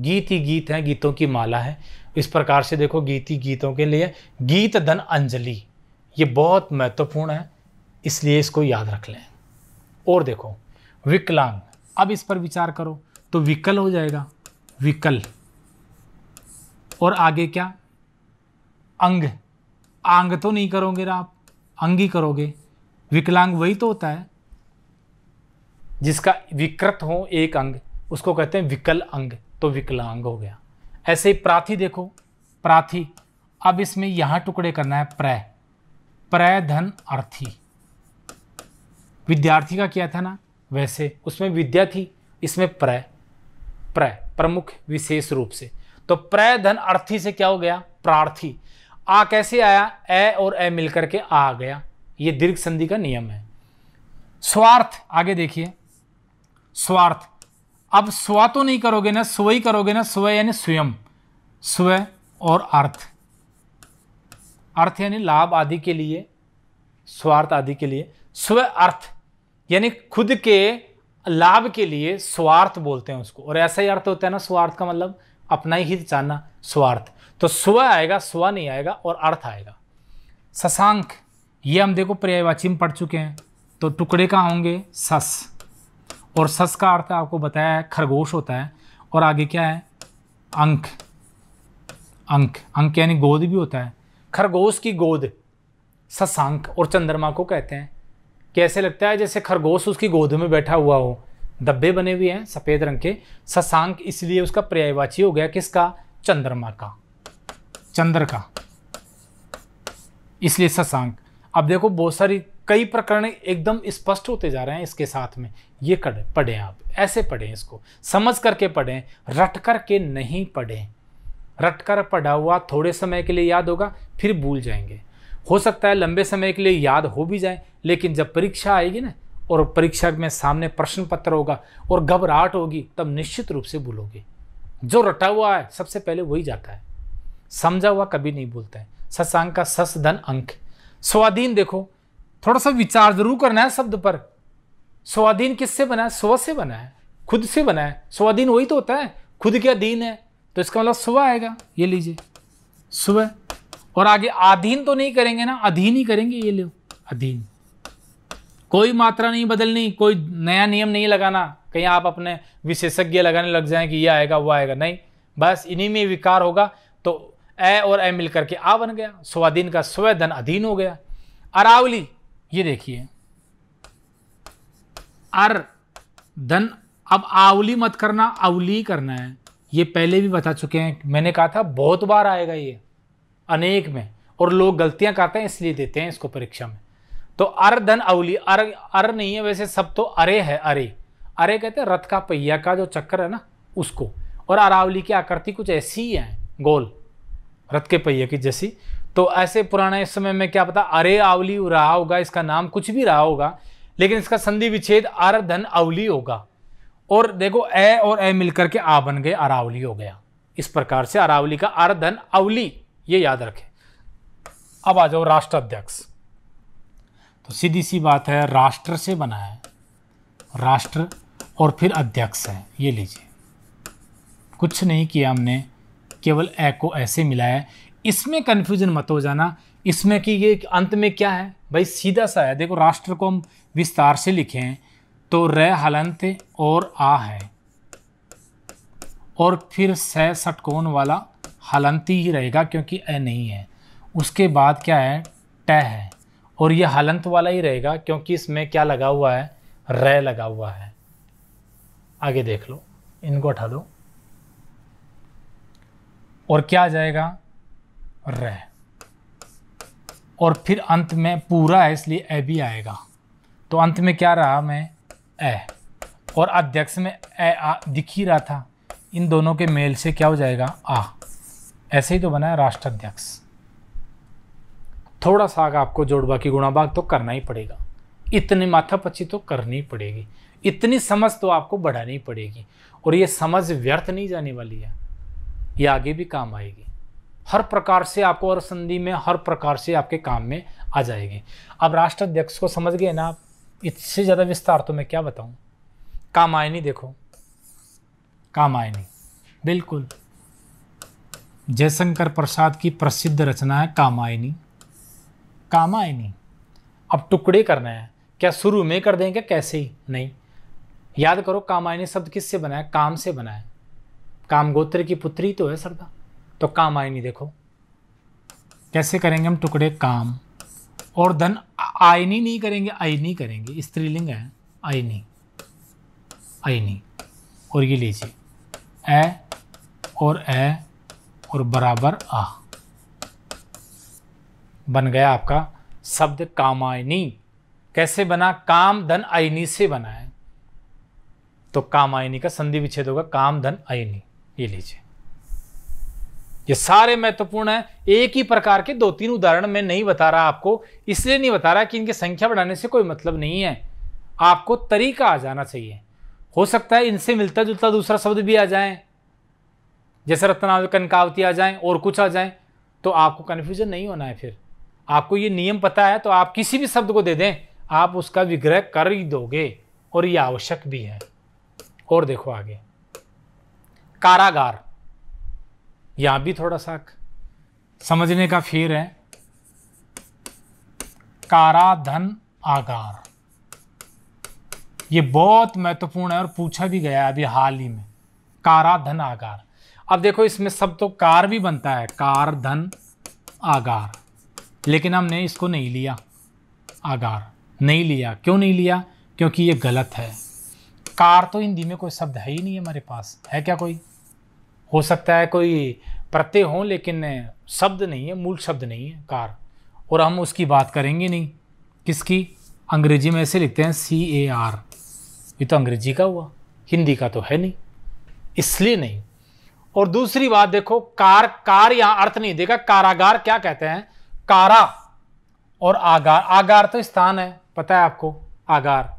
गीत ही गीत हैं गीतों की माला है इस प्रकार से देखो गीत ही गीतों के लिए गीत धन अंजलि ये बहुत महत्वपूर्ण है इसलिए इसको याद रख लें और देखो विकलांग अब इस पर विचार करो तो विकल हो जाएगा विकल और आगे क्या अंग आंग तो नहीं करोगे आप अंग ही करोगे विकलांग वही तो होता है जिसका विकृत हो एक अंग उसको कहते हैं विकल अंग तो विकलांग हो गया ऐसे ही प्राथी देखो प्राथी अब इसमें यहां टुकड़े करना है प्रय प्रय धन अर्थी विद्यार्थी का क्या था ना वैसे उसमें विद्या थी इसमें प्रय प्रय प्रमुख विशेष रूप से तो प्रय धन अर्थी से क्या हो गया प्रार्थी आ कैसे आया ए और ए मिलकर के आ गया यह दीर्घ संधि का नियम है स्वार्थ आगे देखिए स्वार्थ अब स्वा तो नहीं करोगे ना स्व ही करोगे ना स्व यानी स्वयं स्व और अर्थ अर्थ यानी लाभ आदि के लिए स्वार्थ आदि के लिए स्व अर्थ यानी खुद के लाभ के लिए स्वार्थ बोलते हैं उसको और ऐसा ही अर्थ होता है ना स्वार्थ का मतलब अपना ही जानना स्वार्थ तो स्व आएगा स्व नहीं आएगा और अर्थ आएगा ससांक ये हम देखो पर्यायवाची में पढ़ चुके हैं तो टुकड़े कहाँ होंगे सस और सस का अर्थ आपको बताया है खरगोश होता है और आगे क्या है अंक अंक अंक यानी गोद भी होता है खरगोश की गोद ससांक और चंद्रमा को कहते हैं कैसे लगता है जैसे खरगोश उसकी गोद में बैठा हुआ हो डब्बे बने हुए हैं सफ़ेद रंग के ससांक इसलिए उसका पर्यायवाची हो गया किसका चंद्रमा का चंद्र का इसलिए ससांक अब देखो बहुत सारी कई प्रकरण एकदम स्पष्ट होते जा रहे हैं इसके साथ में ये कड़े पढ़ें आप ऐसे पढ़ें इसको समझ करके पढ़ें रट कर के नहीं पढ़ें रट कर पढ़ा हुआ थोड़े समय के लिए याद होगा फिर भूल जाएंगे हो सकता है लंबे समय के लिए याद हो भी जाए लेकिन जब परीक्षा आएगी ना और परीक्षा में सामने प्रश्न पत्र होगा और घबराहट होगी तब निश्चित रूप से भूलोगे जो रटा हुआ है सबसे पहले वही जाता है समझा हुआ कभी नहीं भूलता है सत्संग का सस धन अंक स्वाधीन देखो थोड़ा सा विचार जरूर करना है शब्द पर स्वाधीन किससे बना है स्व से बना है खुद से बना है स्वाधीन वही तो होता है खुद के अधीन है तो इसका मतलब स्व आएगा ये लीजिए स्व और आगे अधीन तो नहीं करेंगे ना अधीन ही करेंगे ये लो अधीन कोई मात्रा नहीं बदलनी कोई नया नियम नहीं लगाना कहीं आप अपने विशेषज्ञ लगाने लग जाएं कि यह आएगा वो आएगा नहीं बस इन्हीं में विकार होगा तो ए और ए मिलकर के आ बन गया स्वाधीन का स्वधन अधीन हो गया अरावली ये देखिए अर धन अब आवली मत करना अवली करना है ये पहले भी बता चुके हैं मैंने कहा था बहुत बार आएगा ये अनेक में और लोग गलतियां करते हैं इसलिए देते हैं इसको परीक्षा में तो अर धन अवली अर अर नहीं है वैसे सब तो अरे है अरे अरे कहते हैं रथ का पहिया का जो चक्कर है ना उसको और अरावली की आकृति कुछ ऐसी ही है गोल रथ के पहिए की जैसी तो ऐसे पुराने समय में क्या पता अरे आवली रहा होगा इसका नाम कुछ भी रहा होगा लेकिन इसका संधि विच्छेद अर धन अवली होगा और देखो ए और ए मिलकर के आ बन गए अरावली हो गया इस प्रकार से अरावली का अर धन अवली ये याद रखें अब आ जाओ राष्ट्राध्यक्ष तो सीधी सी बात है राष्ट्र से बना है राष्ट्र और फिर अध्यक्ष है ये लीजिए कुछ नहीं किया हमने केवल ए को ऐसे मिलाया इसमें कन्फ्यूज़न मत हो जाना इसमें कि ये अंत में क्या है भाई सीधा सा है देखो राष्ट्र को हम विस्तार से लिखें तो र हलंत और आ है और फिर स सटकोन वाला हलंती ही रहेगा क्योंकि ए नहीं है उसके बाद क्या है ट है और यह हलंत वाला ही रहेगा क्योंकि इसमें क्या लगा हुआ है र लगा हुआ है आगे देख लो इनको उठा दो और क्या आ जाएगा र और फिर अंत में पूरा है इसलिए ए भी आएगा तो अंत में क्या रहा मैं ए और अध्यक्ष में ए आ दिख ही रहा था इन दोनों के मेल से क्या हो जाएगा आ ऐसे ही तो बना है राष्ट्राध्यक्ष थोड़ा सा आपको जोड़बा की बाग तो करना ही पड़ेगा इतनी माथापच्ची तो करनी पड़ेगी इतनी समझ तो आपको बढ़ानी पड़ेगी और ये समझ व्यर्थ नहीं जाने वाली है ये आगे भी काम आएगी हर प्रकार से आपको और संधि में हर प्रकार से आपके काम में आ जाएगी अब राष्ट्राध्यक्ष को समझ गए ना आप इससे ज़्यादा विस्तार तो मैं क्या बताऊँ काम नहीं देखो काम नहीं बिल्कुल जयशंकर प्रसाद की प्रसिद्ध रचना है कामायनी कामायनी अब टुकड़े करना है क्या शुरू में कर देंगे कैसे ही नहीं याद करो कामायनी शब्द किससे बना है काम से बना है कामगोत्र की पुत्री तो है सरदा तो काम नहीं देखो कैसे करेंगे हम टुकड़े काम और धन आयनी नहीं करेंगे आयनी करेंगे स्त्रीलिंग है आई नहीं और ये लीजिए ए और ए और बराबर आ बन गया आपका शब्द कामायनी कैसे बना काम धन आयनी से बना है तो कामायनी का संधि विच्छेद होगा काम धन आयनी ये लीजिए ये सारे महत्वपूर्ण हैं एक ही प्रकार के दो तीन उदाहरण मैं नहीं बता रहा आपको इसलिए नहीं बता रहा कि इनकी संख्या बढ़ाने से कोई मतलब नहीं है आपको तरीका आ जाना चाहिए हो सकता है इनसे मिलता जुलता दूसरा शब्द भी आ जाए जैसे रत्नावल कनकावती आ जाए और कुछ आ जाए तो आपको कन्फ्यूजन नहीं होना है फिर आपको ये नियम पता है तो आप किसी भी शब्द को दे दें आप उसका विग्रह कर ही दोगे और ये आवश्यक भी है और देखो आगे कारागार यहाँ भी थोड़ा सा समझने का फेर है काराधन आकार ये बहुत महत्वपूर्ण है और पूछा भी गया अभी हाल ही में काराधन आकार अब देखो इसमें सब तो कार भी बनता है कार धन आगार लेकिन हमने इसको नहीं लिया आगार नहीं लिया क्यों नहीं लिया क्योंकि ये गलत है कार तो हिंदी में कोई शब्द है ही नहीं हमारे पास है क्या कोई हो सकता है कोई प्रत्यय हो लेकिन शब्द नहीं है मूल शब्द नहीं है कार और हम उसकी बात करेंगे नहीं किसकी अंग्रेजी में ऐसे लिखते हैं सी ए आर ये तो अंग्रेजी का हुआ हिंदी का तो है नहीं इसलिए नहीं और दूसरी बात देखो कार कार यहाँ अर्थ नहीं देगा कारागार क्या कहते हैं कारा और आगार आगार तो स्थान है पता है आपको आगार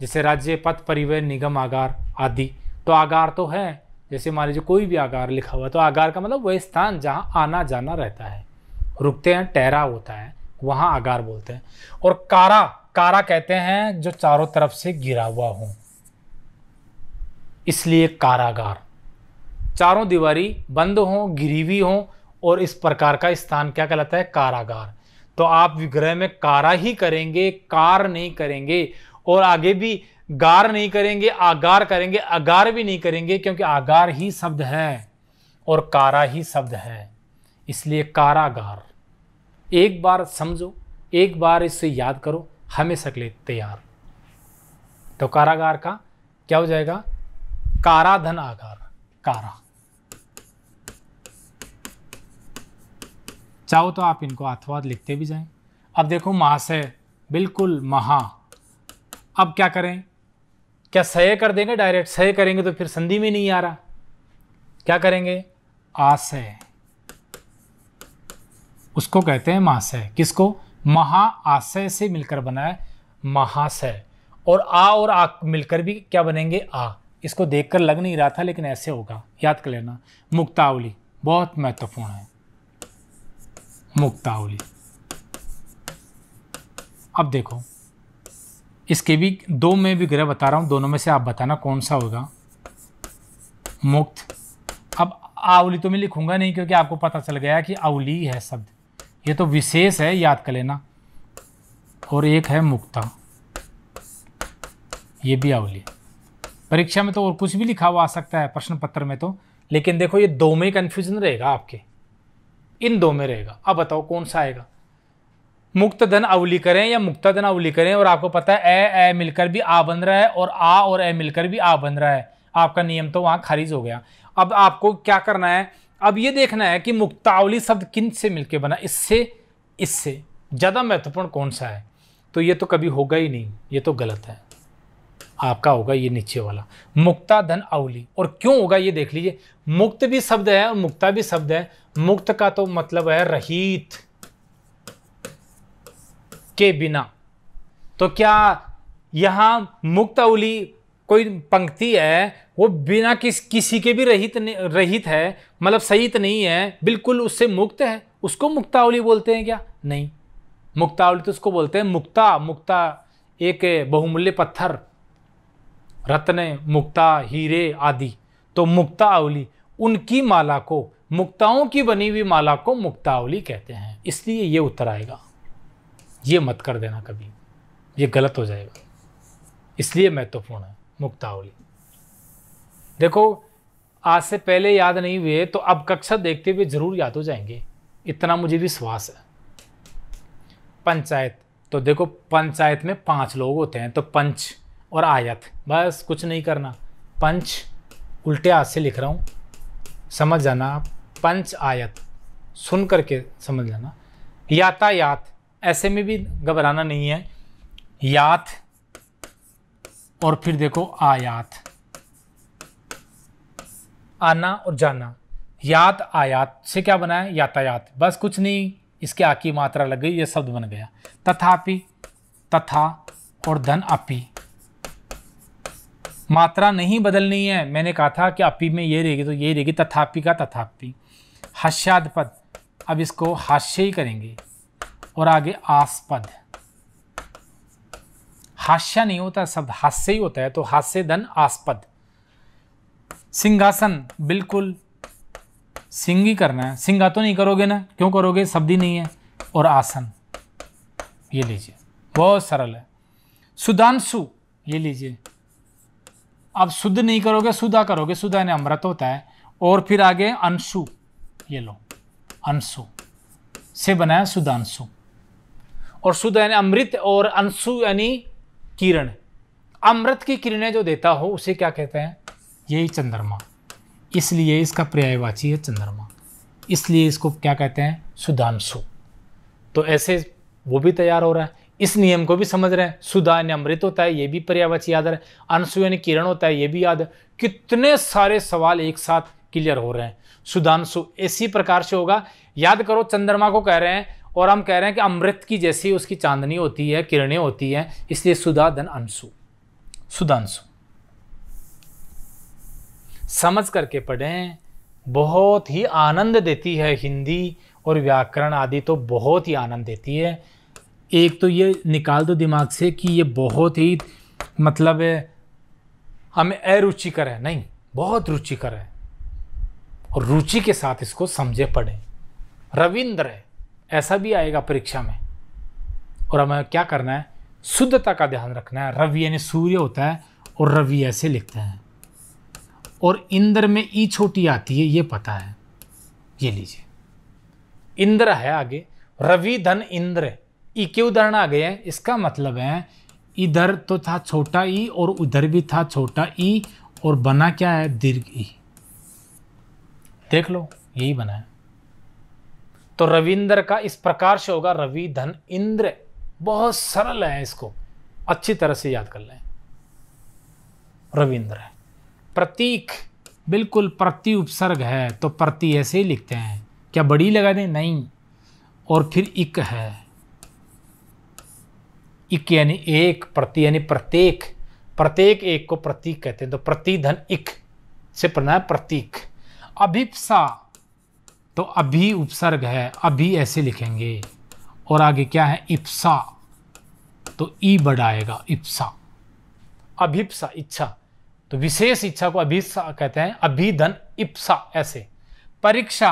जैसे राज्य पथ परिवहन निगम आगार आदि तो आगार तो है जैसे मान लीजिए कोई भी आगार लिखा हुआ है तो आगार का मतलब वह स्थान जहाँ आना जाना रहता है रुकते हैं टहरा होता है वहाँ आगार बोलते हैं और कारा कारा कहते हैं जो चारों तरफ से घिरा हुआ हो इसलिए कारागार चारों दीवारी बंद हो घिरी हुई हो और इस प्रकार का स्थान क्या कहलाता है कारागार तो आप विग्रह में कारा ही करेंगे कार नहीं करेंगे और आगे भी गार नहीं करेंगे आगार करेंगे अगार भी नहीं करेंगे क्योंकि आगार ही शब्द है और कारा ही शब्द है इसलिए कारागार एक बार समझो एक बार इससे याद करो हमेशा के लिए तैयार तो कारागार का क्या हो जाएगा कारा धन आगार कारा चाहो तो आप इनको अथवाद लिखते भी जाएं अब देखो महाशय बिल्कुल महा अब क्या करें क्या सह कर देंगे डायरेक्ट सह करेंगे तो फिर संधि में नहीं आ रहा क्या करेंगे आशय उसको कहते हैं महाशय किसको महाआशय से मिलकर बना है महाशय और आ और आ मिलकर भी क्या बनेंगे आ इसको देखकर लग नहीं रहा था लेकिन ऐसे होगा याद कर लेना मुक्तावली बहुत महत्वपूर्ण है मुक्तावली अब देखो इसके भी दो में भी ग्रह बता रहा हूँ दोनों में से आप बताना कौन सा होगा मुक्त अब आवली तो मैं लिखूंगा नहीं क्योंकि आपको पता चल गया कि अवली है शब्द ये तो विशेष है याद कर लेना और एक है मुक्ता ये भी अवली परीक्षा में तो और कुछ भी लिखा हुआ आ सकता है प्रश्न पत्र में तो लेकिन देखो ये दो में कन्फ्यूजन रहेगा आपके इन दो में रहेगा अब बताओ कौन सा आएगा मुक्त धन अवली करें या मुक्ता धन अवली करें और आपको पता है ए ए मिलकर भी आ बन रहा है और आ और ए मिलकर भी आ बन रहा है आपका नियम तो वहाँ खारिज हो गया अब आपको क्या करना है अब ये देखना है कि मुक्तावली शब्द किन से मिलकर बना इससे इससे ज़्यादा महत्वपूर्ण कौन सा है तो ये तो कभी होगा ही नहीं ये तो गलत है आपका होगा ये नीचे वाला मुक्ता धन अवली और क्यों होगा ये देख लीजिए मुक्त भी शब्द है और मुक्ता भी शब्द है मुक्त का तो मतलब है रहीत के बिना तो क्या यहाँ मुक्तावली कोई पंक्ति है वो बिना किस किसी के भी रहित रहित है मतलब सहित नहीं है बिल्कुल उससे मुक्त है उसको मुक्तावली बोलते हैं क्या नहीं मुक्तावली तो उसको बोलते हैं मुक्ता मुक्ता एक बहुमूल्य पत्थर रत्न मुक्ता हीरे आदि तो मुक्तावली उनकी माला को मुक्ताओं की बनी हुई माला को मुक्तावली कहते हैं इसलिए ये उत्तर आएगा ये मत कर देना कभी ये गलत हो जाएगा इसलिए महत्वपूर्ण है मुक्तावली देखो आज से पहले याद नहीं हुए तो अब कक्षा देखते हुए जरूर याद हो जाएंगे इतना मुझे विश्वास है पंचायत तो देखो पंचायत में पांच लोग होते हैं तो पंच और आयत बस कुछ नहीं करना पंच उल्टे हाथ से लिख रहा हूँ समझ जाना पंच आयत सुन करके समझ जाना यातायात ऐसे में भी घबराना नहीं है याथ और फिर देखो आयात आना और जाना यात आयात से क्या बनाया यातायात बस कुछ नहीं इसके आकी मात्रा लग गई ये शब्द बन गया तथापि तथा और धन अपी मात्रा नहीं बदलनी है मैंने कहा था कि अपी में ये रहेगी तो ये रहेगी तथापि का तथापि हास्यादपद अब इसको हास्य ही करेंगे और आगे आस्पद हास्य नहीं होता शब्द हास्य ही होता है तो हास्य धन आस्पद सिंहासन बिल्कुल सिंह ही करना है सिंगा तो नहीं करोगे ना क्यों करोगे शब्द ही नहीं है और आसन ये लीजिए बहुत सरल है सुधांशु ये लीजिए अब शुद्ध नहीं करोगे सुधा करोगे सुधा ने अमृत होता है और फिर आगे अंशु ये लो अंशु से बनाया सुधांशु और शुद्ध यानी अमृत और अंशु यानी किरण अमृत की किरणें जो देता हो उसे क्या कहते हैं यही चंद्रमा इसलिए इसका पर्यायवाची है चंद्रमा इसलिए इसको क्या कहते हैं सुधांशु तो ऐसे वो भी तैयार हो रहा है इस नियम को भी समझ रहे हैं सुधा यानी अमृत होता है ये भी पर्यायवाची याद है अंशु यानी किरण होता है ये भी याद है कितने सारे सवाल एक साथ क्लियर हो रहे हैं सुधांशु इसी प्रकार से होगा याद करो चंद्रमा को कह रहे हैं और हम कह रहे हैं कि अमृत की जैसी उसकी चांदनी होती है किरणें होती हैं इसलिए सुधा धन अंशु सुधांशु समझ करके पढ़ें बहुत ही आनंद देती है हिंदी और व्याकरण आदि तो बहुत ही आनंद देती है एक तो ये निकाल दो दिमाग से कि ये बहुत ही मतलब हमें अरुचिकर है नहीं बहुत रुचिकर है और रुचि के साथ इसको समझे पढ़ें रविंद्र है ऐसा भी आएगा परीक्षा में और हमें क्या करना है शुद्धता का ध्यान रखना है रवि यानी सूर्य होता है और रवि ऐसे लिखते हैं और इंद्र में ई छोटी आती है ये पता है ये लीजिए इंद्र है आगे रवि धन इंद्र ई के उदाहरण आ गए हैं इसका मतलब है इधर तो था छोटा ई और उधर भी था छोटा ई और बना क्या है दीर्घ ई देख लो यही बना है तो रविंद्र का इस प्रकार से होगा रवि धन इंद्र बहुत सरल है इसको अच्छी तरह से याद कर लें रविंद्र है प्रतीक बिल्कुल प्रति उपसर्ग है तो प्रति ऐसे ही लिखते हैं क्या बड़ी लगा दें नहीं और फिर इक है इक यानी एक प्रति यानी प्रत्येक प्रत्येक एक को प्रतीक कहते हैं तो प्रतिधन इक से प्रणाम प्रतीक अभिप्सा तो अभी उपसर्ग है अभी ऐसे लिखेंगे और आगे क्या है इप्सा तो ई बढ़ाएगा इप्सा अभिप्सा इच्छा तो विशेष इच्छा को अभिप्सा कहते हैं अभिधन इप्सा ऐसे परीक्षा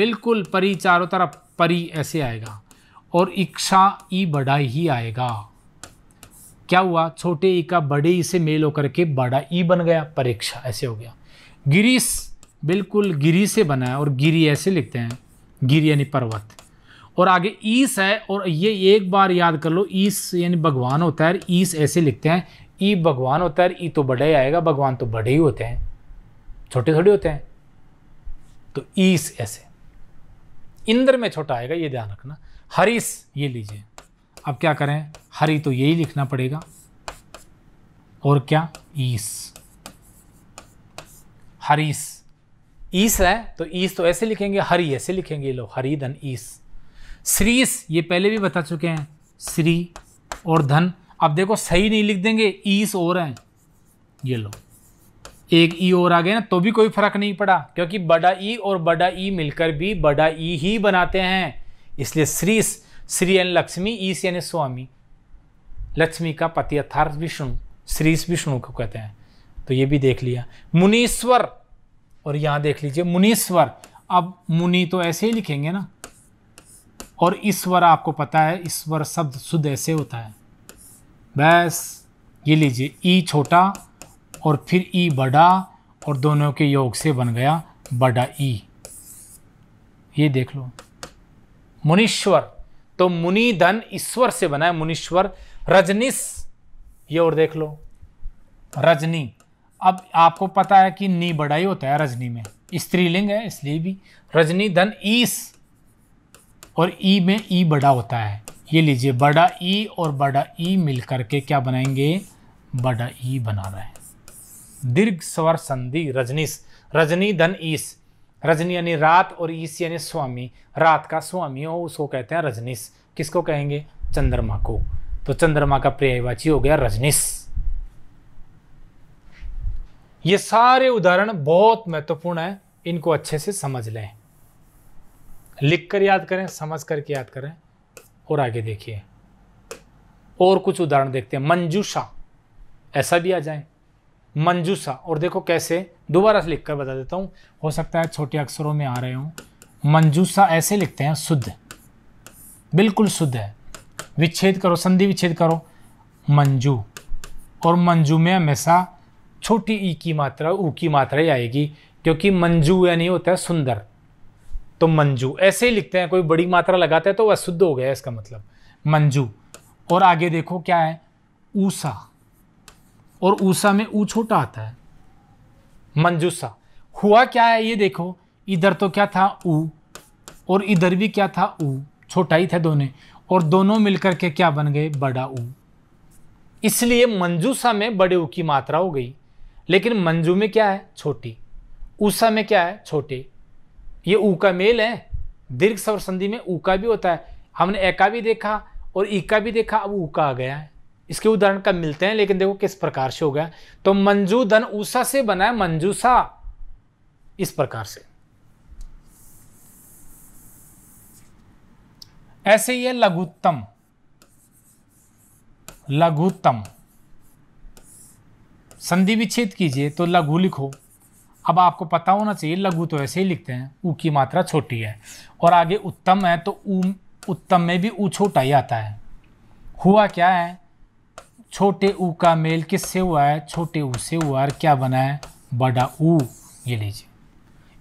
बिल्कुल परी चारों तरफ परी ऐसे आएगा और इच्छा ई बड़ा ही आएगा क्या हुआ छोटे ई का बड़े ई से मेल होकर के बड़ा ई बन गया परीक्षा ऐसे हो गया गिरीश बिल्कुल गिरी से बना है और गिरी ऐसे लिखते हैं गिरी यानी पर्वत और आगे ईस है और ये एक बार याद कर लो ईस यानी भगवान होता है ईस ऐसे लिखते हैं ई भगवान होता है ई तो बडे ही आएगा भगवान तो बड़े ही होते हैं छोटे थोड़े होते हैं तो ईस ऐसे इंद्र में छोटा आएगा ये ध्यान रखना हरीस ये लीजिए अब क्या करें हरी तो यही लिखना पड़ेगा और क्या ईस हरीस ईस है तो ईस तो ऐसे लिखेंगे हरी ऐसे लिखेंगे लोग हरी धन ईस श्रीस ये पहले भी बता चुके हैं श्री और धन अब देखो सही नहीं लिख देंगे ईस और हैं ये लो एक ई और आ गए ना तो भी कोई फर्क नहीं पड़ा क्योंकि बड़ा ई और बड़ा ई मिलकर भी बड़ा ई ही बनाते हैं इसलिए श्रीस श्री यानी लक्ष्मी ईस यानी स्वामी लक्ष्मी का पति अर्थार्थ विष्णु श्रीस विष्णु को कहते हैं तो ये भी देख लिया मुनीश्वर और यहां देख लीजिए मुनीश्वर अब मुनि तो ऐसे ही लिखेंगे ना और ईश्वर आपको पता है ईश्वर शब्द शुद्ध ऐसे होता है बस ये लीजिए ई छोटा और फिर ई बड़ा और दोनों के योग से बन गया बड़ा ई ये देख लो मुनीश्वर तो मुनि धन ईश्वर से बना है मुनीश्वर रजनीश ये और देख लो रजनी अब आपको पता है कि नी बड़ा ही होता है रजनी में स्त्रीलिंग है इसलिए भी रजनी धन ईस और ई में ई बड़ा होता है ये लीजिए बड़ा ई और बड़ा ई मिलकर के क्या बनाएंगे बड़ा ई बना रहे हैं दीर्घ स्वर संधि रजनीस रजनी धन ईस रजनी यानी रात और ईस यानी स्वामी रात का स्वामी हो उसको कहते हैं रजनीस किसको कहेंगे चंद्रमा को तो चंद्रमा का पर्यायवाची हो गया रजनीश ये सारे उदाहरण बहुत महत्वपूर्ण है इनको अच्छे से समझ लें लिख कर याद करें समझ करके याद करें और आगे देखिए और कुछ उदाहरण देखते हैं मंजूषा ऐसा भी आ जाए मंजूषा और देखो कैसे दोबारा से लिख कर बता देता हूं हो सकता है छोटे अक्षरों में आ रहे हो मंजूषा ऐसे लिखते हैं शुद्ध बिल्कुल शुद्ध है विच्छेद करो संधि विच्छेद करो मंजू और मंजू में हमेशा छोटी ई की मात्रा ऊ की मात्रा ही आएगी क्योंकि मंजू यानी होता है सुंदर तो मंजू ऐसे ही लिखते हैं कोई बड़ी मात्रा लगाता है तो वह शुद्ध हो गया इसका मतलब मंजू और आगे देखो क्या है ऊषा और ऊषा में ऊ छोटा आता है मंजूसा हुआ क्या है ये देखो इधर तो क्या था ऊ और इधर भी क्या था ऊ छोटा ही था दोनों और दोनों मिलकर के क्या बन गए बड़ा ऊ इसलिए मंजूसा में बड़े ऊ की मात्रा हो गई लेकिन मंजू में क्या है छोटी ऊषा में क्या है छोटे ये ऊ का मेल है दीर्घ स्वर संधि में ऊ का भी होता है हमने ए का भी देखा और ई का भी देखा अब ऊ का आ गया है इसके उदाहरण का मिलते हैं लेकिन देखो किस प्रकार से हो गया तो मंजू धन ऊषा से बना है मंजूसा इस प्रकार से ऐसे ही है लघुत्तम लघुत्तम संधि विच्छेद कीजिए तो लघु लिखो अब आपको पता होना चाहिए लघु तो ऐसे ही लिखते हैं ऊ की मात्रा छोटी है और आगे उत्तम है तो ऊ उत्तम में भी ऊ छोटा ही आता है हुआ क्या है छोटे ऊ का मेल किससे हुआ है छोटे ऊ से हुआ और क्या बना है बड़ा ऊ ये लीजिए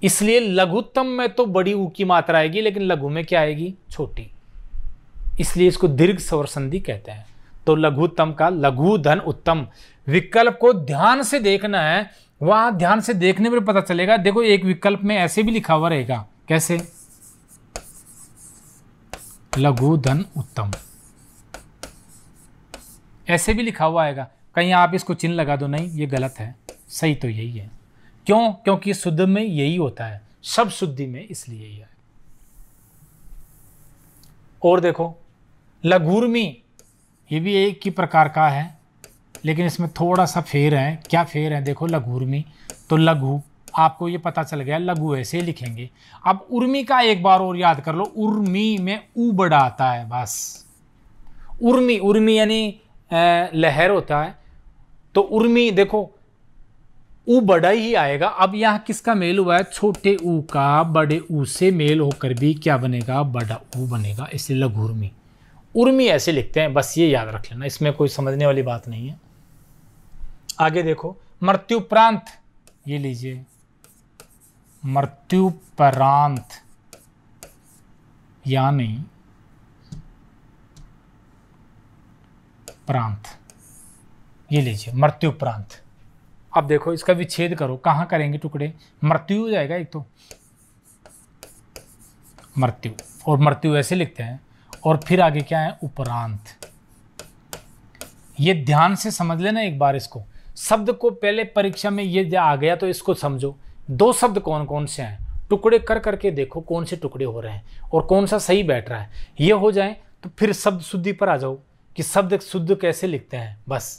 इसलिए लघुत्तम में तो बड़ी ऊ की मात्रा आएगी लेकिन लघु में क्या आएगी छोटी इसलिए इसको दीर्घ स्वर संधि कहते हैं तो लघुत्तम का लघु धन उत्तम विकल्प को ध्यान से देखना है वह ध्यान से देखने पर पता चलेगा देखो एक विकल्प में ऐसे भी लिखा हुआ रहेगा कैसे लघु धन उत्तम ऐसे भी लिखा हुआ आएगा कहीं आप इसको चिन्ह लगा दो नहीं ये गलत है सही तो यही है क्यों क्योंकि शुद्ध में यही होता है सब शुद्धि में इसलिए यही है और देखो लघुर्मी ये भी एक ही प्रकार का है लेकिन इसमें थोड़ा सा फेर है क्या फेर है देखो लघुर्मी तो लघु आपको ये पता चल गया लघु ऐसे लिखेंगे अब उर्मी का एक बार और याद कर लो उर्मी में ऊ बड़ा आता है बस उर्मी उर्मी यानी लहर होता है तो उर्मी देखो ऊ बड़ा ही आएगा अब यहाँ किसका मेल हुआ है छोटे ऊ का बड़े ऊ से मेल होकर भी क्या बनेगा बड़ा ऊ बनेगा इसलिए उर्मी उर्मी ऐसे लिखते हैं बस ये याद रख लेना इसमें कोई समझने वाली बात नहीं है आगे देखो मृत्युप्रांत ये लीजिए मृत्युपरांत यानी प्रांत ये लीजिए मृत्यु प्रांत अब देखो इसका विच्छेद करो कहां करेंगे टुकड़े मृत्यु हो जाएगा एक तो मृत्यु और मृत्यु ऐसे लिखते हैं और फिर आगे क्या है उपरांत ये ध्यान से समझ लेना एक बार इसको शब्द को पहले परीक्षा में ये आ गया तो इसको समझो दो शब्द कौन कौन से हैं टुकड़े कर करके देखो कौन से टुकड़े हो रहे हैं और कौन सा सही बैठ रहा है ये हो जाए तो फिर शब्द शुद्धि पर आ जाओ कि शब्द शुद्ध कैसे लिखते हैं बस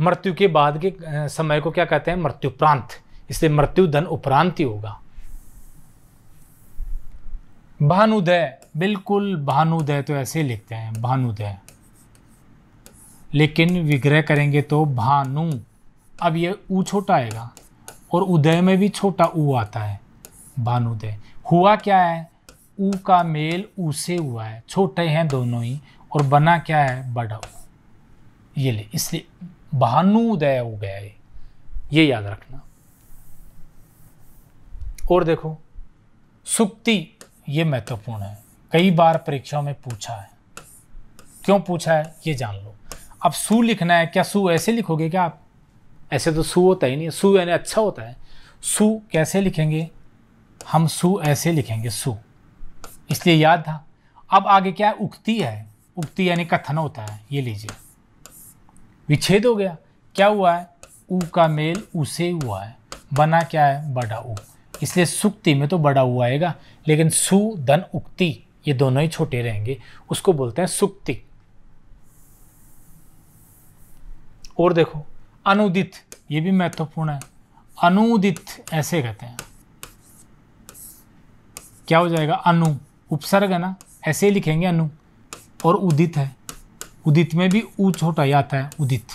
मृत्यु के बाद के समय को क्या कहते हैं मृत्यु प्रांत इसलिए मृत्यु धन उपरांत ही होगा भानुदय बिल्कुल भानुदय तो ऐसे लिखते हैं भानुदय लेकिन विग्रह करेंगे तो भानु अब ये ऊ छोटा आएगा और उदय में भी छोटा ऊ आता है भानुदय हुआ क्या है ऊ का मेल ऊ से हुआ है छोटे हैं दोनों ही और बना क्या है बड़ा ऊ ये ले इसलिए भानुदय हो गया है ये याद रखना और देखो सुक्ति ये महत्वपूर्ण है कई बार परीक्षाओं में पूछा है क्यों पूछा है ये जान लो अब सु लिखना है क्या सु ऐसे लिखोगे क्या आप ऐसे तो सु होता ही नहीं सु यानी अच्छा होता है सु कैसे लिखेंगे हम सु ऐसे लिखेंगे सु इसलिए याद था अब आगे क्या है उक्ति है उक्ति यानी कथन होता है ये लीजिए विच्छेद हो गया क्या हुआ है ऊ का मेल उसे हुआ है बना क्या है बड़ा ऊ इसलिए सुक्ति में तो बड़ा ऊ आएगा लेकिन सु धन उक्ति ये दोनों ही छोटे रहेंगे उसको बोलते हैं सुक्ति और देखो अनुदित ये भी महत्वपूर्ण है अनुदित ऐसे कहते हैं क्या हो जाएगा अनु उपसर्ग है ना ऐसे ही लिखेंगे अनु और उदित है उदित में भी ऊ छोटा ही आता है उदित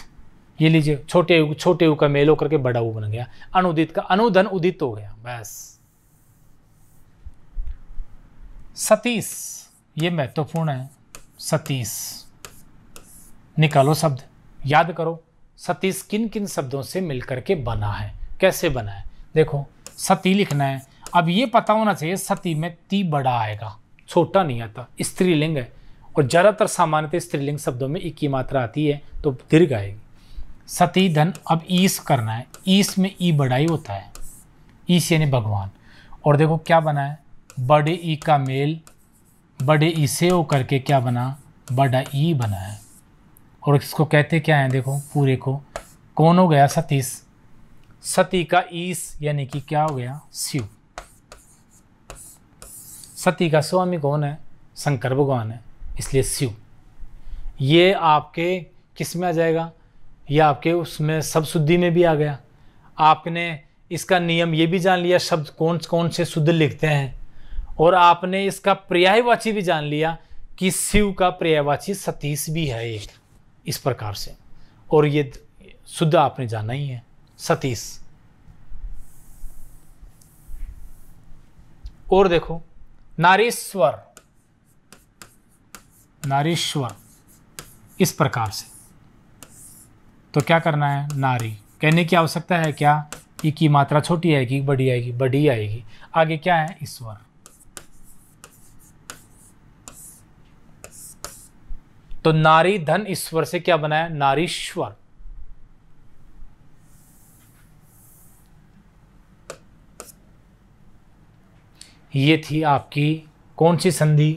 ये लीजिए छोटे उ, छोटे ऊ का मेल होकर के बड़ा ऊ बन गया अनुदित का अनुधन उदित हो गया बस सतीश ये महत्वपूर्ण है सतीश निकालो शब्द याद करो सतीश किन किन शब्दों से मिलकर के बना है कैसे बना है देखो सती लिखना है अब ये पता होना चाहिए सती में ती बड़ा आएगा छोटा नहीं आता स्त्रीलिंग है और ज़्यादातर सामान्यतः स्त्रीलिंग शब्दों में एक मात्रा आती है तो दीर्घ आएगी सती धन अब ईस करना है ईस में ई बड़ा ही होता है ईस यानी भगवान और देखो क्या बना है बड़े ई का मेल बड़े ई से होकर के क्या बना बड़ा ई बना है और इसको कहते क्या है देखो पूरे को कौन हो गया सतीस सती का ईस यानी कि क्या हो गया शिव सती का स्वामी कौन है शंकर भगवान है इसलिए शिव ये आपके किस में आ जाएगा ये आपके उसमें सब शुद्धि में भी आ गया आपने इसका नियम ये भी जान लिया शब्द कौन कौन से शुद्ध लिखते हैं और आपने इसका पर्यायवाची भी जान लिया कि शिव का पर्यायवाची सतीश भी है एक इस प्रकार से और ये शुद्ध आपने जाना ही है सतीस और देखो नारीश्वर नारीश्वर इस प्रकार से तो क्या करना है नारी कहने की आवश्यकता है क्या ई की मात्रा छोटी आएगी बड़ी आएगी बड़ी आएगी आगे क्या है ईश्वर तो नारी धन ईश्वर से क्या बनाया नारीश्वर ये थी आपकी कौन सी संधि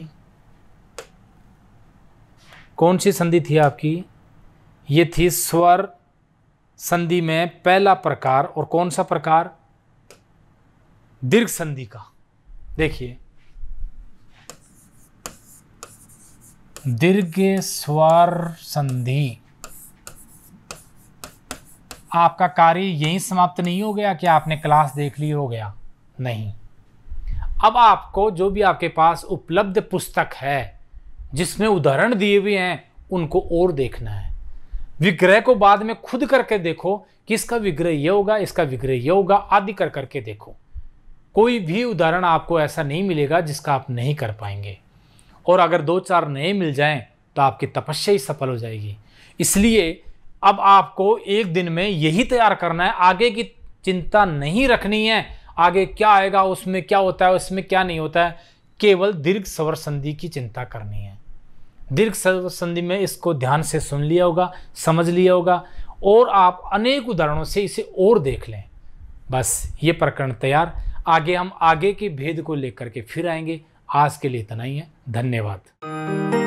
कौन सी संधि थी आपकी ये थी स्वर संधि में पहला प्रकार और कौन सा प्रकार दीर्घ संधि का देखिए दीर्घ स्वर संधि आपका कार्य यहीं समाप्त नहीं हो गया कि आपने क्लास देख ली हो गया नहीं अब आपको जो भी आपके पास उपलब्ध पुस्तक है जिसमें उदाहरण दिए हुए हैं उनको और देखना है विग्रह को बाद में खुद करके देखो कि इसका विग्रह यह होगा इसका विग्रह यह होगा आदि कर करके देखो कोई भी उदाहरण आपको ऐसा नहीं मिलेगा जिसका आप नहीं कर पाएंगे और अगर दो चार नए मिल जाएं तो आपकी तपस्या ही सफल हो जाएगी इसलिए अब आपको एक दिन में यही तैयार करना है आगे की चिंता नहीं रखनी है आगे क्या आएगा उसमें क्या होता है उसमें क्या नहीं होता है केवल दीर्घ सवर संधि की चिंता करनी है दीर्घ सवर संधि में इसको ध्यान से सुन लिया होगा समझ लिया होगा और आप अनेक उदाहरणों से इसे और देख लें बस ये प्रकरण तैयार आगे हम आगे के भेद को लेकर के फिर आएंगे आज के लिए इतना ही है धन्यवाद